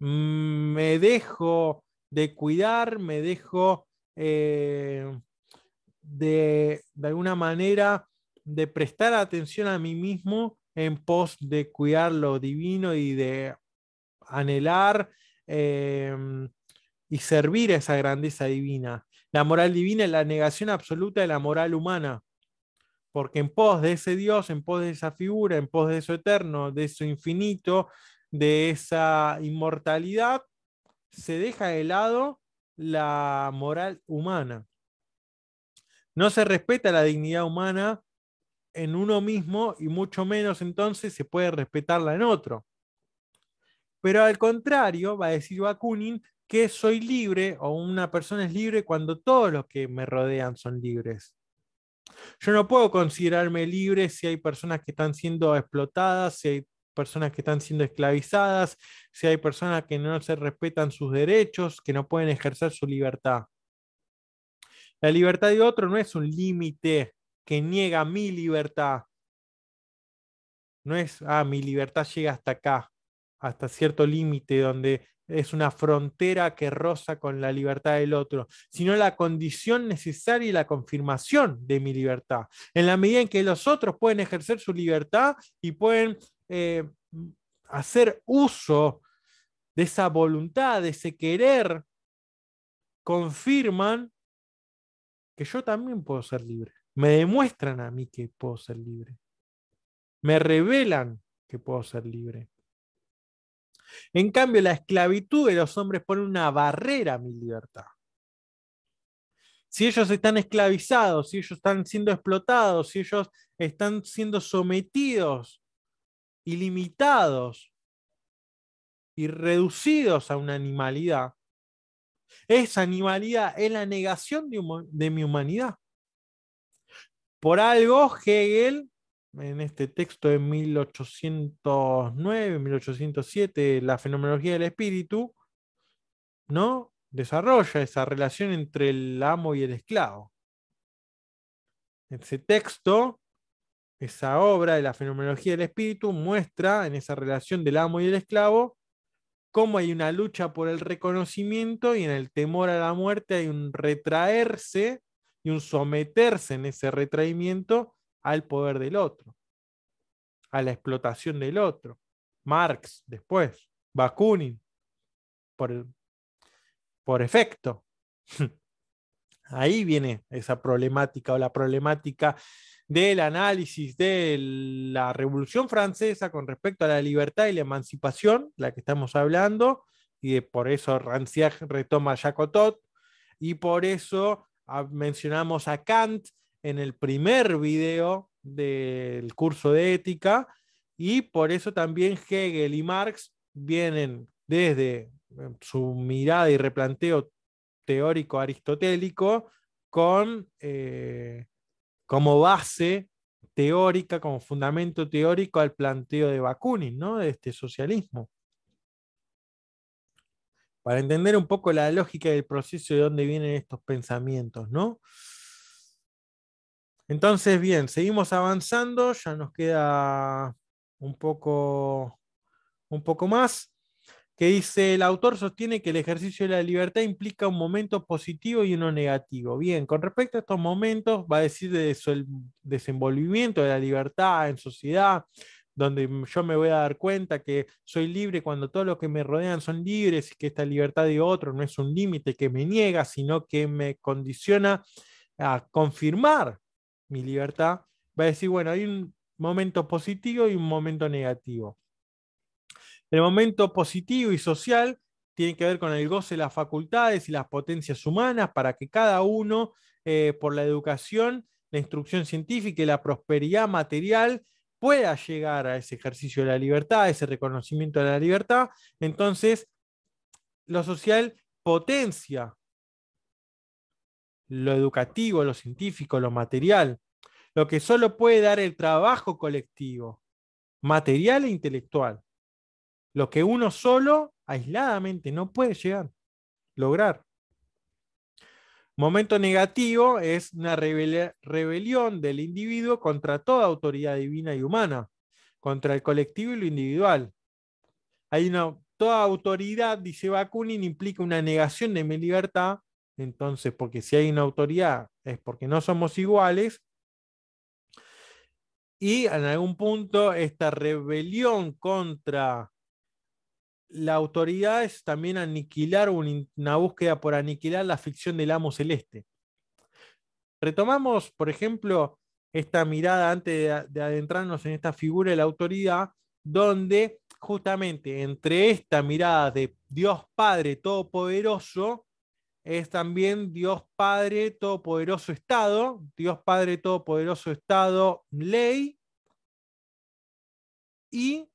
Mm, me dejo de cuidar, me dejo eh, de, de alguna manera, de prestar atención a mí mismo en pos de cuidar lo divino y de anhelar em, y servir esa grandeza divina. La moral divina es la negación absoluta de la moral humana, porque en pos de ese Dios, en pos de esa figura, en pos de eso eterno, de eso infinito, de esa inmortalidad, se deja de lado la moral humana. No se respeta la dignidad humana en uno mismo y mucho menos entonces se puede respetarla en otro. Pero al contrario, va a decir Bakunin que soy libre o una persona es libre cuando todos los que me rodean son libres. Yo no puedo considerarme libre si hay personas que están siendo explotadas, si hay personas que están siendo esclavizadas, si hay personas que no se respetan sus derechos, que no pueden ejercer su libertad. La libertad de otro no es un límite que niega mi libertad. No es, ah, mi libertad llega hasta acá, hasta cierto límite donde es una frontera que roza con la libertad del otro, sino la condición necesaria y la confirmación de mi libertad. En la medida en que los otros pueden ejercer su libertad y pueden eh, hacer uso de esa voluntad, de ese querer, confirman que yo también puedo ser libre. Me demuestran a mí que puedo ser libre. Me revelan que puedo ser libre. En cambio, la esclavitud de los hombres pone una barrera a mi libertad. Si ellos están esclavizados, si ellos están siendo explotados, si ellos están siendo sometidos y limitados y reducidos a una animalidad, esa animalidad es la negación de, mi humanidad. Por algo, Hegel, en este texto de 1809, 1807, La fenomenología del espíritu, ¿no? desarrolla esa relación entre el amo y el esclavo. Ese texto, esa obra de la fenomenología del espíritu, muestra en esa relación del amo y el esclavo cómo hay una lucha por el reconocimiento y en el temor a la muerte hay un retraerse y un someterse en ese retraimiento al poder del otro, a la explotación del otro. Marx después, Bakunin, por, por efecto. Ahí viene esa problemática o la problemática del análisis de la Revolución Francesa con respecto a la libertad y la emancipación, la que estamos hablando, y por eso Rancière retoma a Jacotot, y por eso ah, mencionamos a Kant en el primer video del curso de ética, y por eso también Hegel y Marx vienen desde eh, su mirada y replanteo teórico aristotélico con eh, como base teórica, como fundamento teórico al planteo de Bakunin, ¿no? de este socialismo. Para entender un poco la lógica del proceso de dónde vienen estos pensamientos, Entonces, bien, seguimos avanzando, ya nos queda un poco, un poco más que dice, el autor sostiene que el ejercicio de la libertad implica un momento positivo y uno negativo. Bien, con respecto a estos momentos, va a decir de el desenvolvimiento de la libertad en sociedad, donde yo me voy a dar cuenta que soy libre cuando todos los que me rodean son libres y que esta libertad de otro no es un límite que me niega, sino que me condiciona a confirmar mi libertad. Va a decir, bueno, hay un momento positivo y un momento negativo. El momento positivo y social tiene que ver con el goce de las facultades y las potencias humanas para que cada uno, eh, por la educación, la instrucción científica y la prosperidad material, pueda llegar a ese ejercicio de la libertad, a ese reconocimiento de la libertad. Entonces, lo social potencia lo educativo, lo científico, lo material, lo que solo puede dar el trabajo colectivo, material e intelectual. Lo que uno solo, aisladamente, no puede llegar, lograr. Momento negativo es una rebelión del individuo contra toda autoridad divina y humana, contra el colectivo y lo individual. Hay una, toda autoridad, dice Bakunin, implica una negación de mi libertad. Entonces, porque si hay una autoridad es porque no somos iguales. Y en algún punto esta rebelión contra la autoridad es también aniquilar una búsqueda por aniquilar la ficción del amo celeste. Retomamos, por ejemplo, esta mirada antes de, adentrarnos en esta figura de la autoridad, donde justamente entre esta mirada de Dios Padre Todopoderoso es también Dios Padre Todopoderoso Estado, Dios Padre Todopoderoso Estado Ley y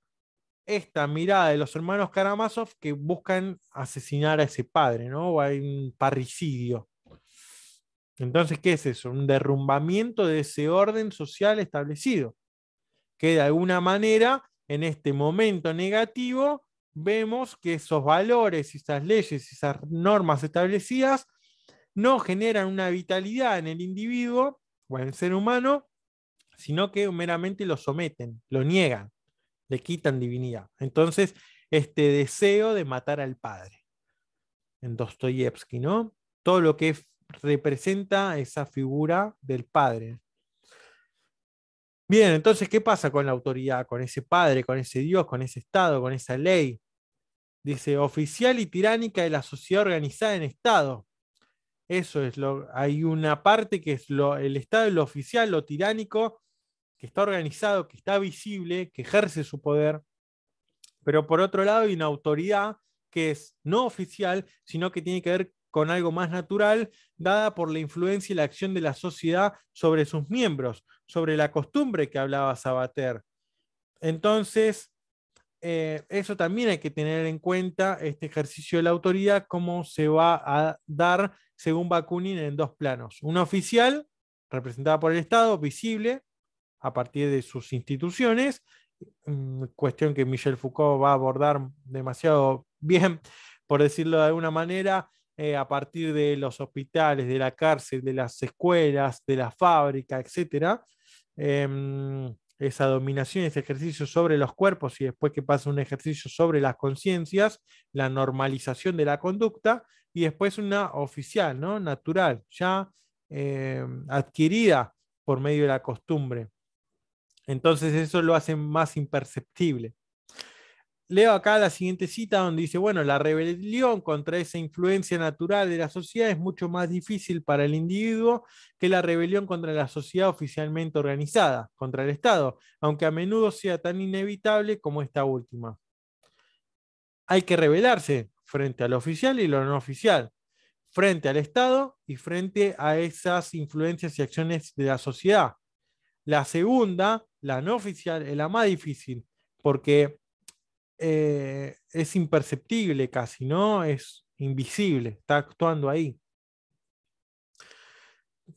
esta mirada de los hermanos Karamazov que buscan asesinar a ese padre, ¿no? O hay un parricidio. Entonces, ¿qué es eso? Un derrumbamiento de ese orden social establecido, que de alguna manera, en este momento negativo, vemos que esos valores, esas leyes, esas normas establecidas, no generan una vitalidad en el individuo o en el ser humano, sino que meramente lo someten, lo niegan le quitan divinidad. Entonces, este deseo de matar al padre en Dostoyevsky, ¿no? Todo lo que representa esa figura del padre. Bien, entonces, ¿qué pasa con la autoridad, con ese padre, con ese Dios, con ese Estado, con esa ley? Dice, oficial y tiránica de la sociedad organizada en Estado. Eso es lo, hay una parte que es lo, el Estado, lo oficial, lo tiránico, que está organizado, que está visible, que ejerce su poder, pero por otro lado hay una autoridad que es no oficial, sino que tiene que ver con algo más natural, dada por la influencia y la acción de la sociedad sobre sus miembros, sobre la costumbre que hablaba Sabater. Entonces, eh, eso también hay que tener en cuenta, este ejercicio de la autoridad, cómo se va a dar según Bakunin en dos planos. Una oficial, representada por el Estado, visible, a partir de sus instituciones, mm, cuestión que Michel Foucault va a abordar demasiado bien, por decirlo de alguna manera, eh, a partir de los hospitales, de la cárcel, de las escuelas, de la fábrica, etc. Em, esa dominación, ese ejercicio sobre los cuerpos y después que pasa un ejercicio sobre las conciencias, la normalización de la conducta y después una oficial, ¿no? natural, ya em, adquirida por medio de la costumbre. Entonces eso lo hace más imperceptible. Leo acá la siguiente cita donde dice, bueno, la rebelión contra esa influencia natural de la sociedad es mucho más difícil para el individuo que la rebelión contra la sociedad oficialmente organizada, contra el Estado, aunque a menudo sea tan inevitable como esta última. Hay que rebelarse frente a lo oficial y lo no oficial, frente al Estado y frente a esas influencias y acciones de la sociedad. La segunda la no oficial es eh, la más difícil, porque eh, es imperceptible casi, ¿no? Es invisible, está actuando ahí.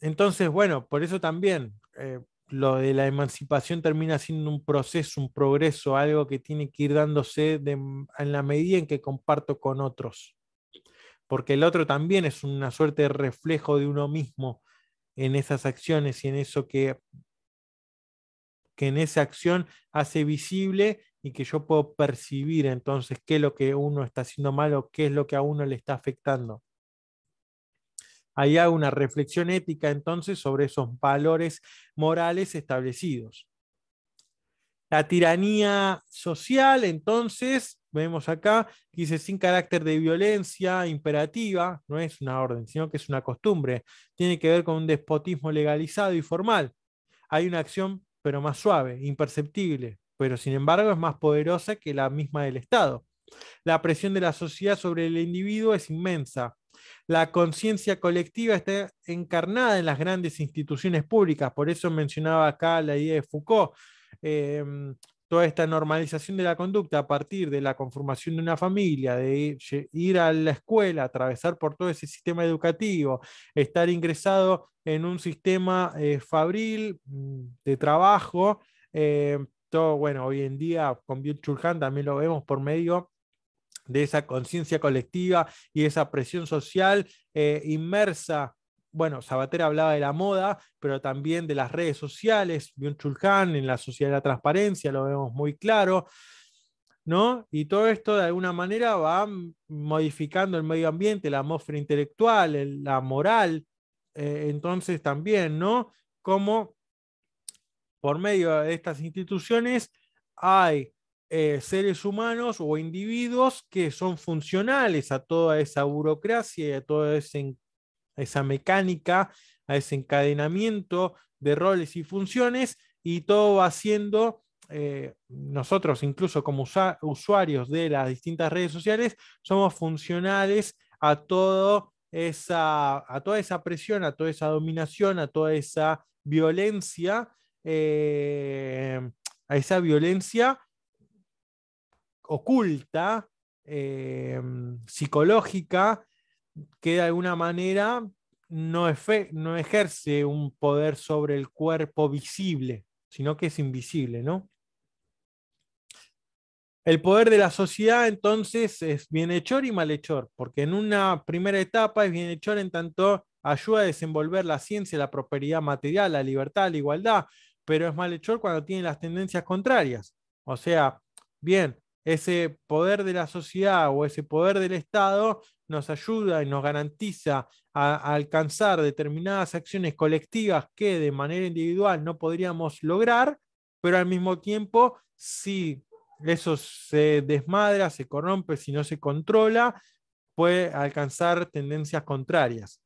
Entonces, bueno, por eso también eh, lo de la emancipación termina siendo un proceso, un progreso, algo que tiene que ir dándose en la medida en que comparto con otros. Porque el otro también es una suerte de reflejo de uno mismo en esas acciones y en eso que que en esa acción hace visible y que yo puedo percibir entonces qué es lo que uno está haciendo mal o qué es lo que a uno le está afectando. Ahí hay una reflexión ética entonces sobre esos valores morales establecidos. La tiranía social, entonces, vemos acá, dice sin carácter de violencia imperativa, no es una orden, sino que es una costumbre, tiene que ver con un despotismo legalizado y formal. Hay una acción pero más suave, imperceptible, pero sin embargo es más poderosa que la misma del Estado. La presión de la sociedad sobre el individuo es inmensa. La conciencia colectiva está encarnada en las grandes instituciones públicas, por eso mencionaba acá la idea de Foucault. Eh, toda esta normalización de la conducta a partir de la conformación de una familia, de ir a la escuela, atravesar por todo ese sistema educativo, estar ingresado en un sistema eh, fabril mm, de trabajo. Eh, todo, bueno, hoy en día con Bill Chulhan también lo vemos por medio de esa conciencia colectiva y esa presión social eh, inmersa bueno, Sabater hablaba de la moda, pero también de las redes sociales, un Chulhan en la sociedad de la transparencia, lo vemos muy claro, ¿no? Y todo esto de alguna manera va modificando el medio ambiente, la atmósfera intelectual, la moral, eh, entonces también, ¿no? Como por medio de estas instituciones hay eh, seres humanos o individuos que son funcionales a toda esa burocracia y a todo ese a esa mecánica, a ese encadenamiento de roles y funciones, y todo va siendo, eh, nosotros incluso como usuarios de las distintas redes sociales, somos funcionales a, todo esa, a toda esa presión, a toda esa dominación, a toda esa violencia, eh, a esa violencia oculta, eh, psicológica, que de alguna manera no, ejerce un poder sobre el cuerpo visible, sino que es invisible, ¿no? El poder de la sociedad entonces es bienhechor y malhechor, porque en una primera etapa es bienhechor en tanto ayuda a desenvolver la ciencia, la prosperidad material, la libertad, la igualdad, pero es malhechor cuando tiene las tendencias contrarias. O sea, bien, ese poder de la sociedad o ese poder del Estado nos ayuda y nos garantiza a, alcanzar determinadas acciones colectivas que de manera individual no podríamos lograr, pero al mismo tiempo, si eso se desmadra, se corrompe, si no se controla, puede alcanzar tendencias contrarias.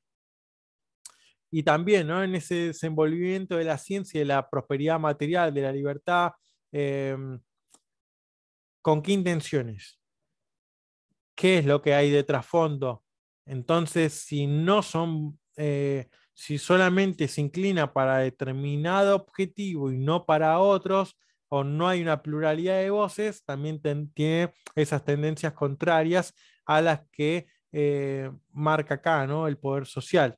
Y también en ese desenvolvimiento de la ciencia, de la prosperidad material, de la libertad. Eh, ¿Con qué intenciones? ¿Qué es lo que hay de trasfondo? Entonces, si no son, eh, si solamente se inclina para determinado objetivo y no para otros, o no hay una pluralidad de voces, también tiene esas tendencias contrarias a las que eh, marca acá, ¿no? El poder social.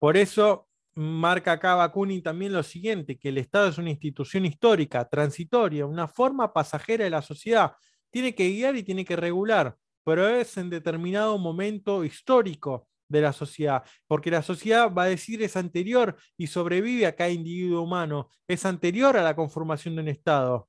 Por eso marca acá Bakunin también lo siguiente, que el Estado es una institución histórica, transitoria, una forma pasajera de la sociedad. Tiene que guiar y tiene que regular, pero es en determinado momento histórico de la sociedad, porque la sociedad va a decir es anterior y sobrevive a cada individuo humano, es anterior a la conformación de un Estado.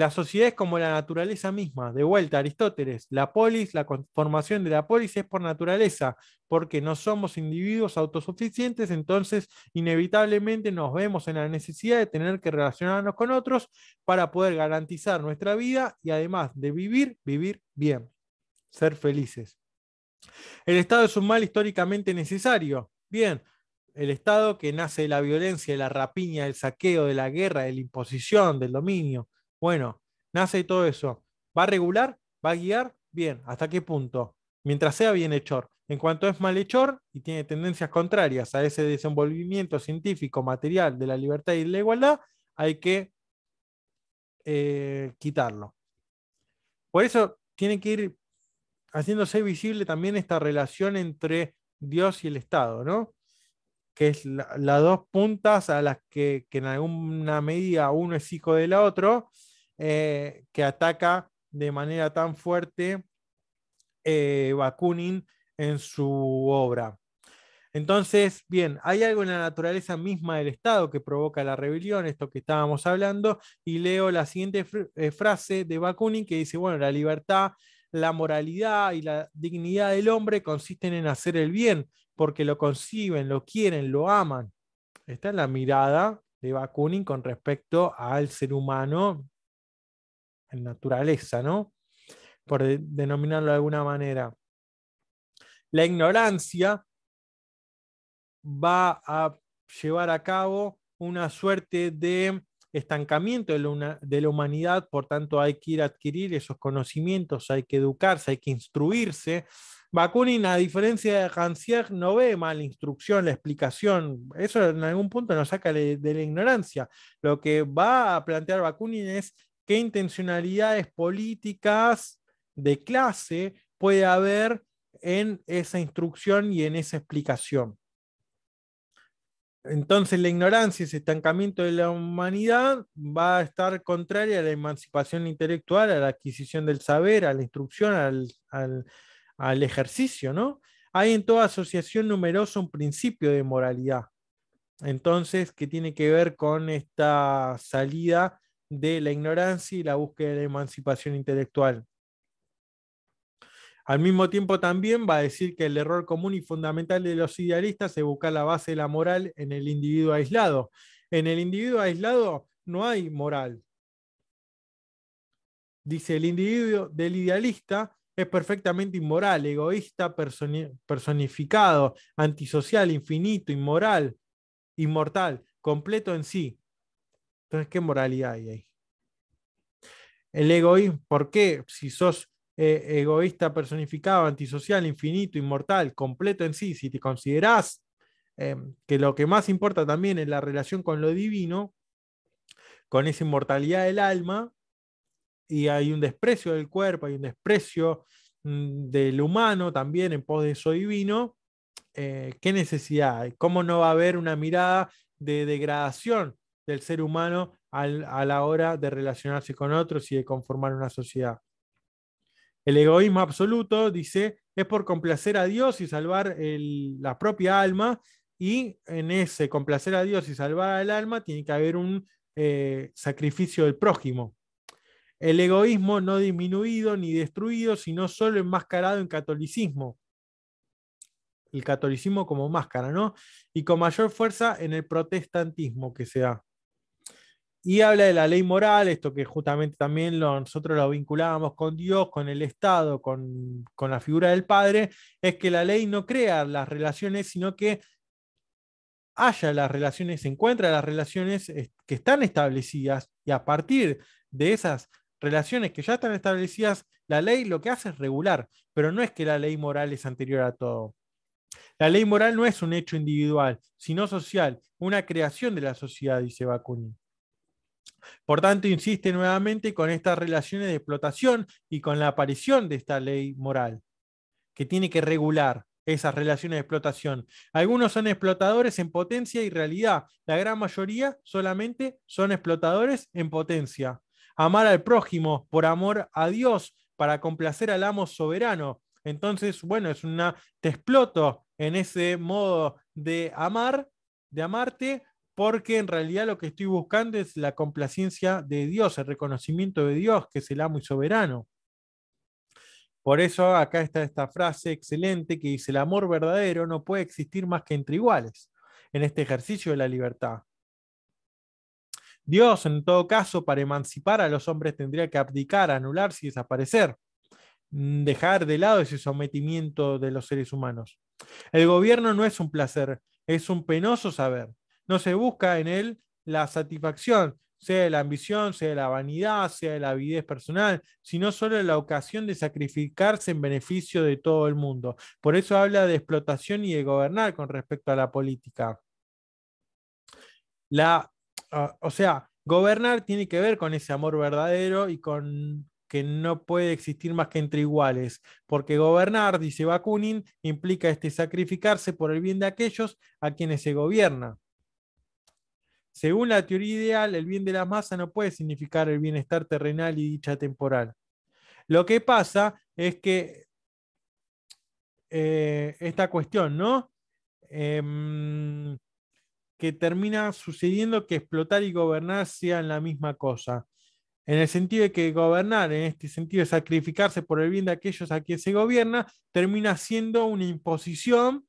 La sociedad es como la naturaleza misma. De vuelta, Aristóteles, la polis, la formación de la polis es por naturaleza, porque no somos individuos autosuficientes, entonces inevitablemente nos vemos en la necesidad de tener que relacionarnos con otros para poder garantizar nuestra vida y además de vivir, vivir bien, ser felices. El Estado es un mal históricamente necesario. Bien, el Estado que nace de la violencia, de la rapiña, del saqueo, de la guerra, de la imposición, del dominio bueno, nace todo eso. ¿Va a regular? ¿Va a guiar? Bien, ¿hasta qué punto? Mientras sea bienhechor. En cuanto es malhechor y tiene tendencias contrarias a ese desenvolvimiento científico material de la libertad y de la igualdad, hay que eh, quitarlo. Por eso tiene que ir haciéndose visible también esta relación entre Dios y el Estado, ¿no? Que es las dos puntas a las que, que en alguna medida uno es hijo de la otro eh, que ataca de manera tan fuerte eh, Bakunin en su obra. Entonces, bien, hay algo en la naturaleza misma del Estado que provoca la rebelión, esto que estábamos hablando, y leo la siguiente eh, frase de Bakunin que dice, bueno, la libertad, la moralidad y la dignidad del hombre consisten en hacer el bien, porque lo conciben, lo quieren, lo aman. Esta es la mirada de Bakunin con respecto al ser humano en naturaleza, ¿no? Por denominarlo de alguna manera. La ignorancia va a llevar a cabo una suerte de estancamiento de la, humanidad, por tanto hay que ir a adquirir esos conocimientos, hay que educarse, hay que instruirse. Bakunin, a diferencia de Rancière, no ve mal la instrucción, la explicación, eso en algún punto nos saca de, de la ignorancia. Lo que va a plantear Bakunin es qué intencionalidades políticas de clase puede haber en esa instrucción y en esa explicación. Entonces la ignorancia y ese estancamiento de la humanidad va a estar contraria a la emancipación intelectual, a la adquisición del saber, a la instrucción, al, ejercicio, ¿no? Hay en toda asociación numerosa un principio de moralidad, entonces, que tiene que ver con esta salida de la ignorancia y la búsqueda de emancipación intelectual. Al mismo tiempo también va a decir que el error común y fundamental de los idealistas es buscar la base de la moral en el individuo aislado. En el individuo aislado no hay moral. Dice, el individuo del idealista es perfectamente inmoral, egoísta, personificado, antisocial, infinito, inmoral, inmortal, completo en sí. Entonces, ¿qué moralidad hay ahí? El egoísmo, ¿por qué? Si sos eh, egoísta personificado, antisocial, infinito, inmortal, completo en sí, si te considerás em, que lo que más importa también es la relación con lo divino, con esa inmortalidad del alma, y hay un desprecio del cuerpo, hay un desprecio mm, del humano también en pos de eso divino, eh, ¿qué necesidad hay? ¿Cómo no va a haber una mirada de degradación del ser humano a la hora de relacionarse con otros y de conformar una sociedad. El egoísmo absoluto, dice, es por complacer a Dios y salvar la propia alma, y en ese complacer a Dios y salvar al alma tiene que haber un eh, sacrificio del prójimo. El egoísmo no disminuido ni destruido, sino solo enmascarado en catolicismo. El catolicismo como máscara, ¿no? Y con mayor fuerza en el protestantismo que se da y habla de la ley moral, esto que justamente también nosotros lo vinculábamos con Dios, con el Estado, con, la figura del Padre, es que la ley no crea las relaciones, sino que haya las relaciones, se encuentra las relaciones eh, que están establecidas y a partir de esas relaciones que ya están establecidas, la ley lo que hace es regular, pero no es que la ley moral es anterior a todo. La ley moral no es un hecho individual, sino social, una creación de la sociedad, dice Bakunin. Por tanto, insiste nuevamente con estas relaciones de explotación y con la aparición de esta ley moral, que tiene que regular esas relaciones de explotación. Algunos son explotadores en potencia y realidad, la gran mayoría solamente son explotadores en potencia. Amar al prójimo por amor a Dios, para complacer al amo soberano. Entonces, bueno, es una, te exploto en ese modo de amar, de amarte, porque en realidad lo que estoy buscando es la complacencia de Dios, el reconocimiento de Dios, que es el amo y soberano. Por eso acá está esta frase excelente que dice, el amor verdadero no puede existir más que entre iguales, en este ejercicio de la libertad. Dios, en todo caso, para emancipar a los hombres tendría que abdicar, anularse y desaparecer, mm, dejar de lado ese sometimiento de los seres humanos. El gobierno no es un placer, es un penoso saber no se busca en él la satisfacción, sea de la ambición, sea de la vanidad, sea de la avidez personal, sino solo la ocasión de sacrificarse en beneficio de todo el mundo. Por eso habla de explotación y de gobernar con respecto a la política. Ah, o sea, gobernar tiene que ver con ese amor verdadero y con que no puede existir más que entre iguales, porque gobernar, dice Bakunin, implica este sacrificarse por el bien de aquellos a quienes se gobierna. Según la teoría ideal, el bien de la masa no puede significar el bienestar terrenal y dicha temporal. Lo que pasa es que eh, esta cuestión, ¿no? Em, que termina sucediendo que explotar y gobernar sean la misma cosa. En el sentido de que gobernar, en este sentido de sacrificarse por el bien de aquellos a quienes se gobierna, termina siendo una imposición,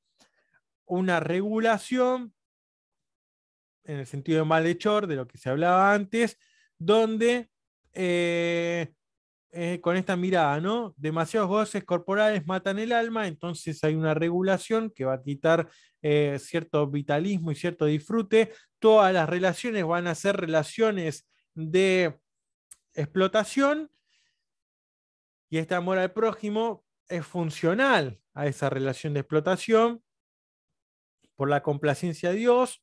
una regulación en el sentido de malhechor, de lo que se hablaba antes, donde eh, eh, con esta mirada, ¿no? Demasiados goces corporales matan el alma, entonces hay una regulación que va a quitar eh, cierto vitalismo y cierto disfrute. Todas las relaciones van a ser relaciones de explotación y este amor al prójimo es funcional a esa relación de explotación por la complacencia de Dios,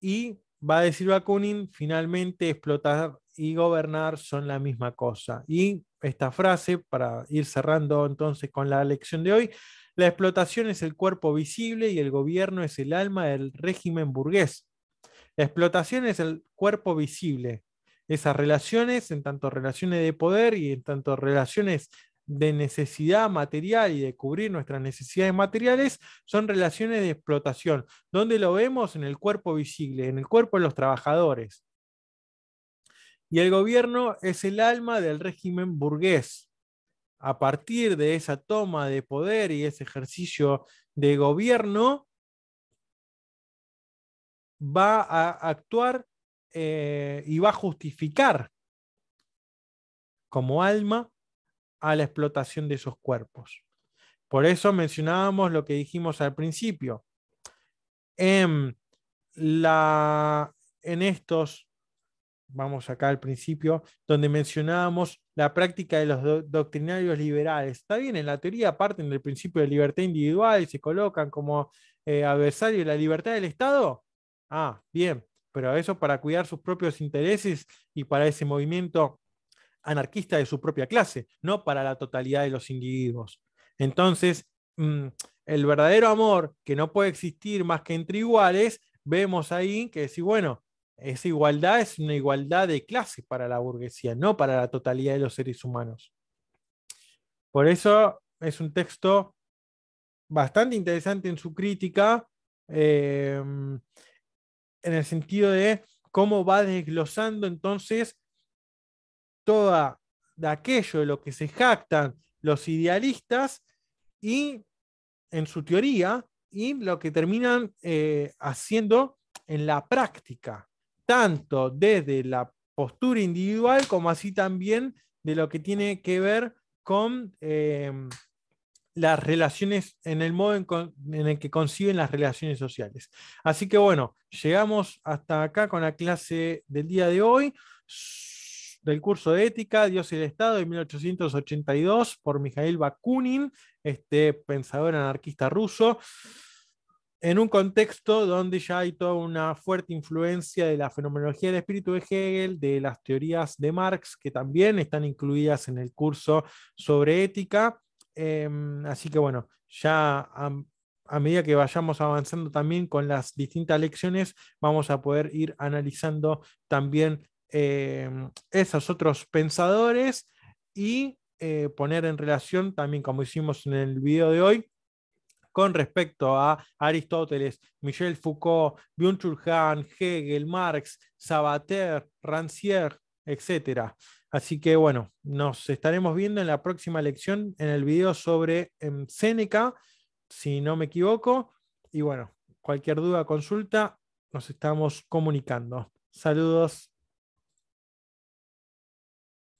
y va a decir Bakunin, finalmente explotar y gobernar son la misma cosa. Y esta frase, para ir cerrando entonces con la lección de hoy, la explotación es el cuerpo visible y el gobierno es el alma del régimen burgués. La explotación es el cuerpo visible. Esas relaciones, en tanto relaciones de poder y en tanto relaciones de necesidad material y de cubrir nuestras necesidades materiales son relaciones de explotación, donde lo vemos en el cuerpo visible, en el cuerpo de los trabajadores. Y el gobierno es el alma del régimen burgués. A partir de esa toma de poder y ese ejercicio de gobierno, va a actuar eh, y va a justificar como alma a la explotación de esos cuerpos. Por eso mencionábamos lo que dijimos al principio. En, em, la, en estos, vamos acá al principio, donde mencionábamos la práctica de los doctrinarios liberales. Está bien, en la teoría parten del principio de libertad individual y se colocan como eh, adversarios adversario de la libertad del Estado. Ah, bien, pero eso para cuidar sus propios intereses y para ese movimiento anarquista de su propia clase, no para la totalidad de los individuos. Entonces, mm, el verdadero amor que no puede existir más que entre iguales, vemos ahí que decir, bueno, esa igualdad es una igualdad de clase para la burguesía, no para la totalidad de los seres humanos. Por eso es un texto bastante interesante en su crítica, eh, en el sentido de cómo va desglosando entonces de aquello de lo que se jactan los idealistas y en su teoría y lo que terminan eh, haciendo en la práctica, tanto desde la postura individual como así también de lo que tiene que ver con em, las relaciones, en el modo en, en, el que conciben las relaciones sociales. Así que bueno, llegamos hasta acá con la clase del día de hoy del curso de Ética, Dios y el Estado de 1882 por Mikhail Bakunin, este pensador anarquista ruso, en un contexto donde ya hay toda una fuerte influencia de la fenomenología del espíritu de Hegel, de las teorías de Marx, que también están incluidas en el curso sobre ética. Em, así que bueno, ya a medida que vayamos avanzando también con las distintas lecciones, vamos a poder ir analizando también Em, esos otros pensadores y eh, poner en relación también, como hicimos en el video de hoy, con respecto a Aristóteles, Michel Foucault, Björn Hegel, Marx, Sabater, Rancière, etc. Así que bueno, nos estaremos viendo en la próxima lección en el video sobre em, Seneca, si no me equivoco. Y bueno, cualquier duda, consulta, nos estamos comunicando. Saludos.